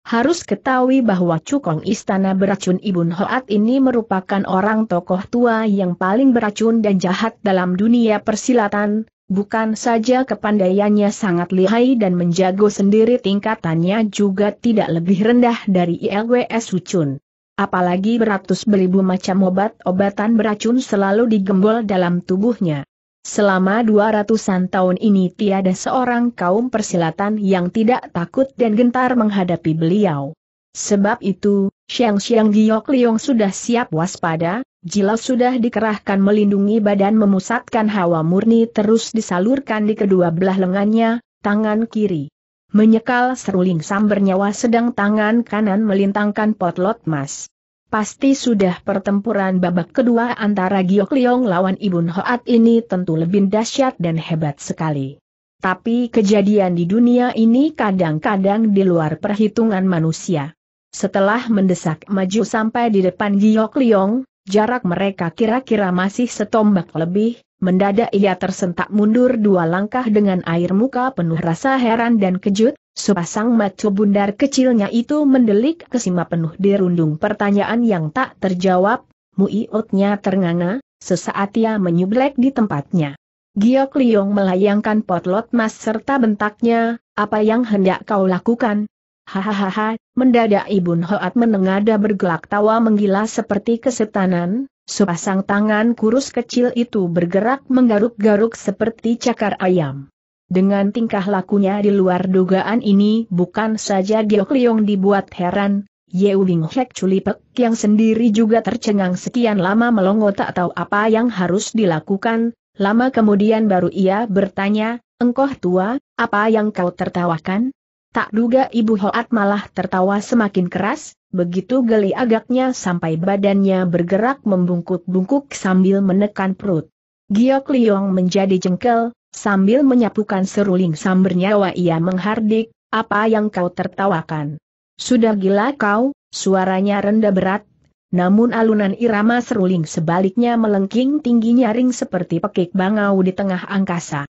Harus ketahui bahwa Cukong Istana Beracun Ibun Hoat ini merupakan orang tokoh tua yang paling beracun dan jahat dalam dunia persilatan, bukan saja kepandaiannya sangat lihai dan menjago sendiri tingkatannya juga tidak lebih rendah dari ILWS Wucun. Apalagi beratus beribu macam obat-obatan beracun selalu digembol dalam tubuhnya. Selama dua ratusan tahun ini tiada seorang kaum persilatan yang tidak takut dan gentar menghadapi beliau. Sebab itu, Xiang Xiang Giok Liong sudah siap waspada, jila sudah dikerahkan melindungi badan memusatkan hawa murni terus disalurkan di kedua belah lengannya, tangan kiri. Menyekal seruling sam bernyawa sedang tangan kanan melintangkan potlot mas. Pasti sudah pertempuran babak kedua antara Giok Liong lawan Ibun Hoat ini tentu lebih dahsyat dan hebat sekali. Tapi kejadian di dunia ini kadang-kadang di luar perhitungan manusia. Setelah mendesak maju sampai di depan Giok Liong, jarak mereka kira-kira masih setombak lebih, mendadak ia tersentak mundur dua langkah dengan air muka penuh rasa heran dan kejut, sepasang mata bundar kecilnya itu mendelik kesima penuh dirundung pertanyaan yang tak terjawab, muiotnya ternganga, sesaat ia menyublek di tempatnya. Giok Liong melayangkan potlot mas serta bentaknya, apa yang hendak kau lakukan, Hahaha, mendadak Ibun Hoat menengada bergelak tawa menggila seperti kesetanan, sepasang tangan kurus kecil itu bergerak menggaruk-garuk seperti cakar ayam. Dengan tingkah lakunya di luar dugaan ini bukan saja Giok Liong dibuat heran, Ye Wing Hek Chulipek yang sendiri juga tercengang sekian lama melongo tak tahu apa yang harus dilakukan, lama kemudian baru ia bertanya, engkau tua, apa yang kau tertawakan? Tak duga Ibu Hoat malah tertawa semakin keras, begitu geli agaknya sampai badannya bergerak membungkuk-bungkuk sambil menekan perut. Giok Liong menjadi jengkel, sambil menyapukan seruling sambernyawa ia menghardik, apa yang kau tertawakan? Sudah gila kau, suaranya rendah berat, namun alunan irama seruling sebaliknya melengking tinggi nyaring seperti pekik bangau di tengah angkasa.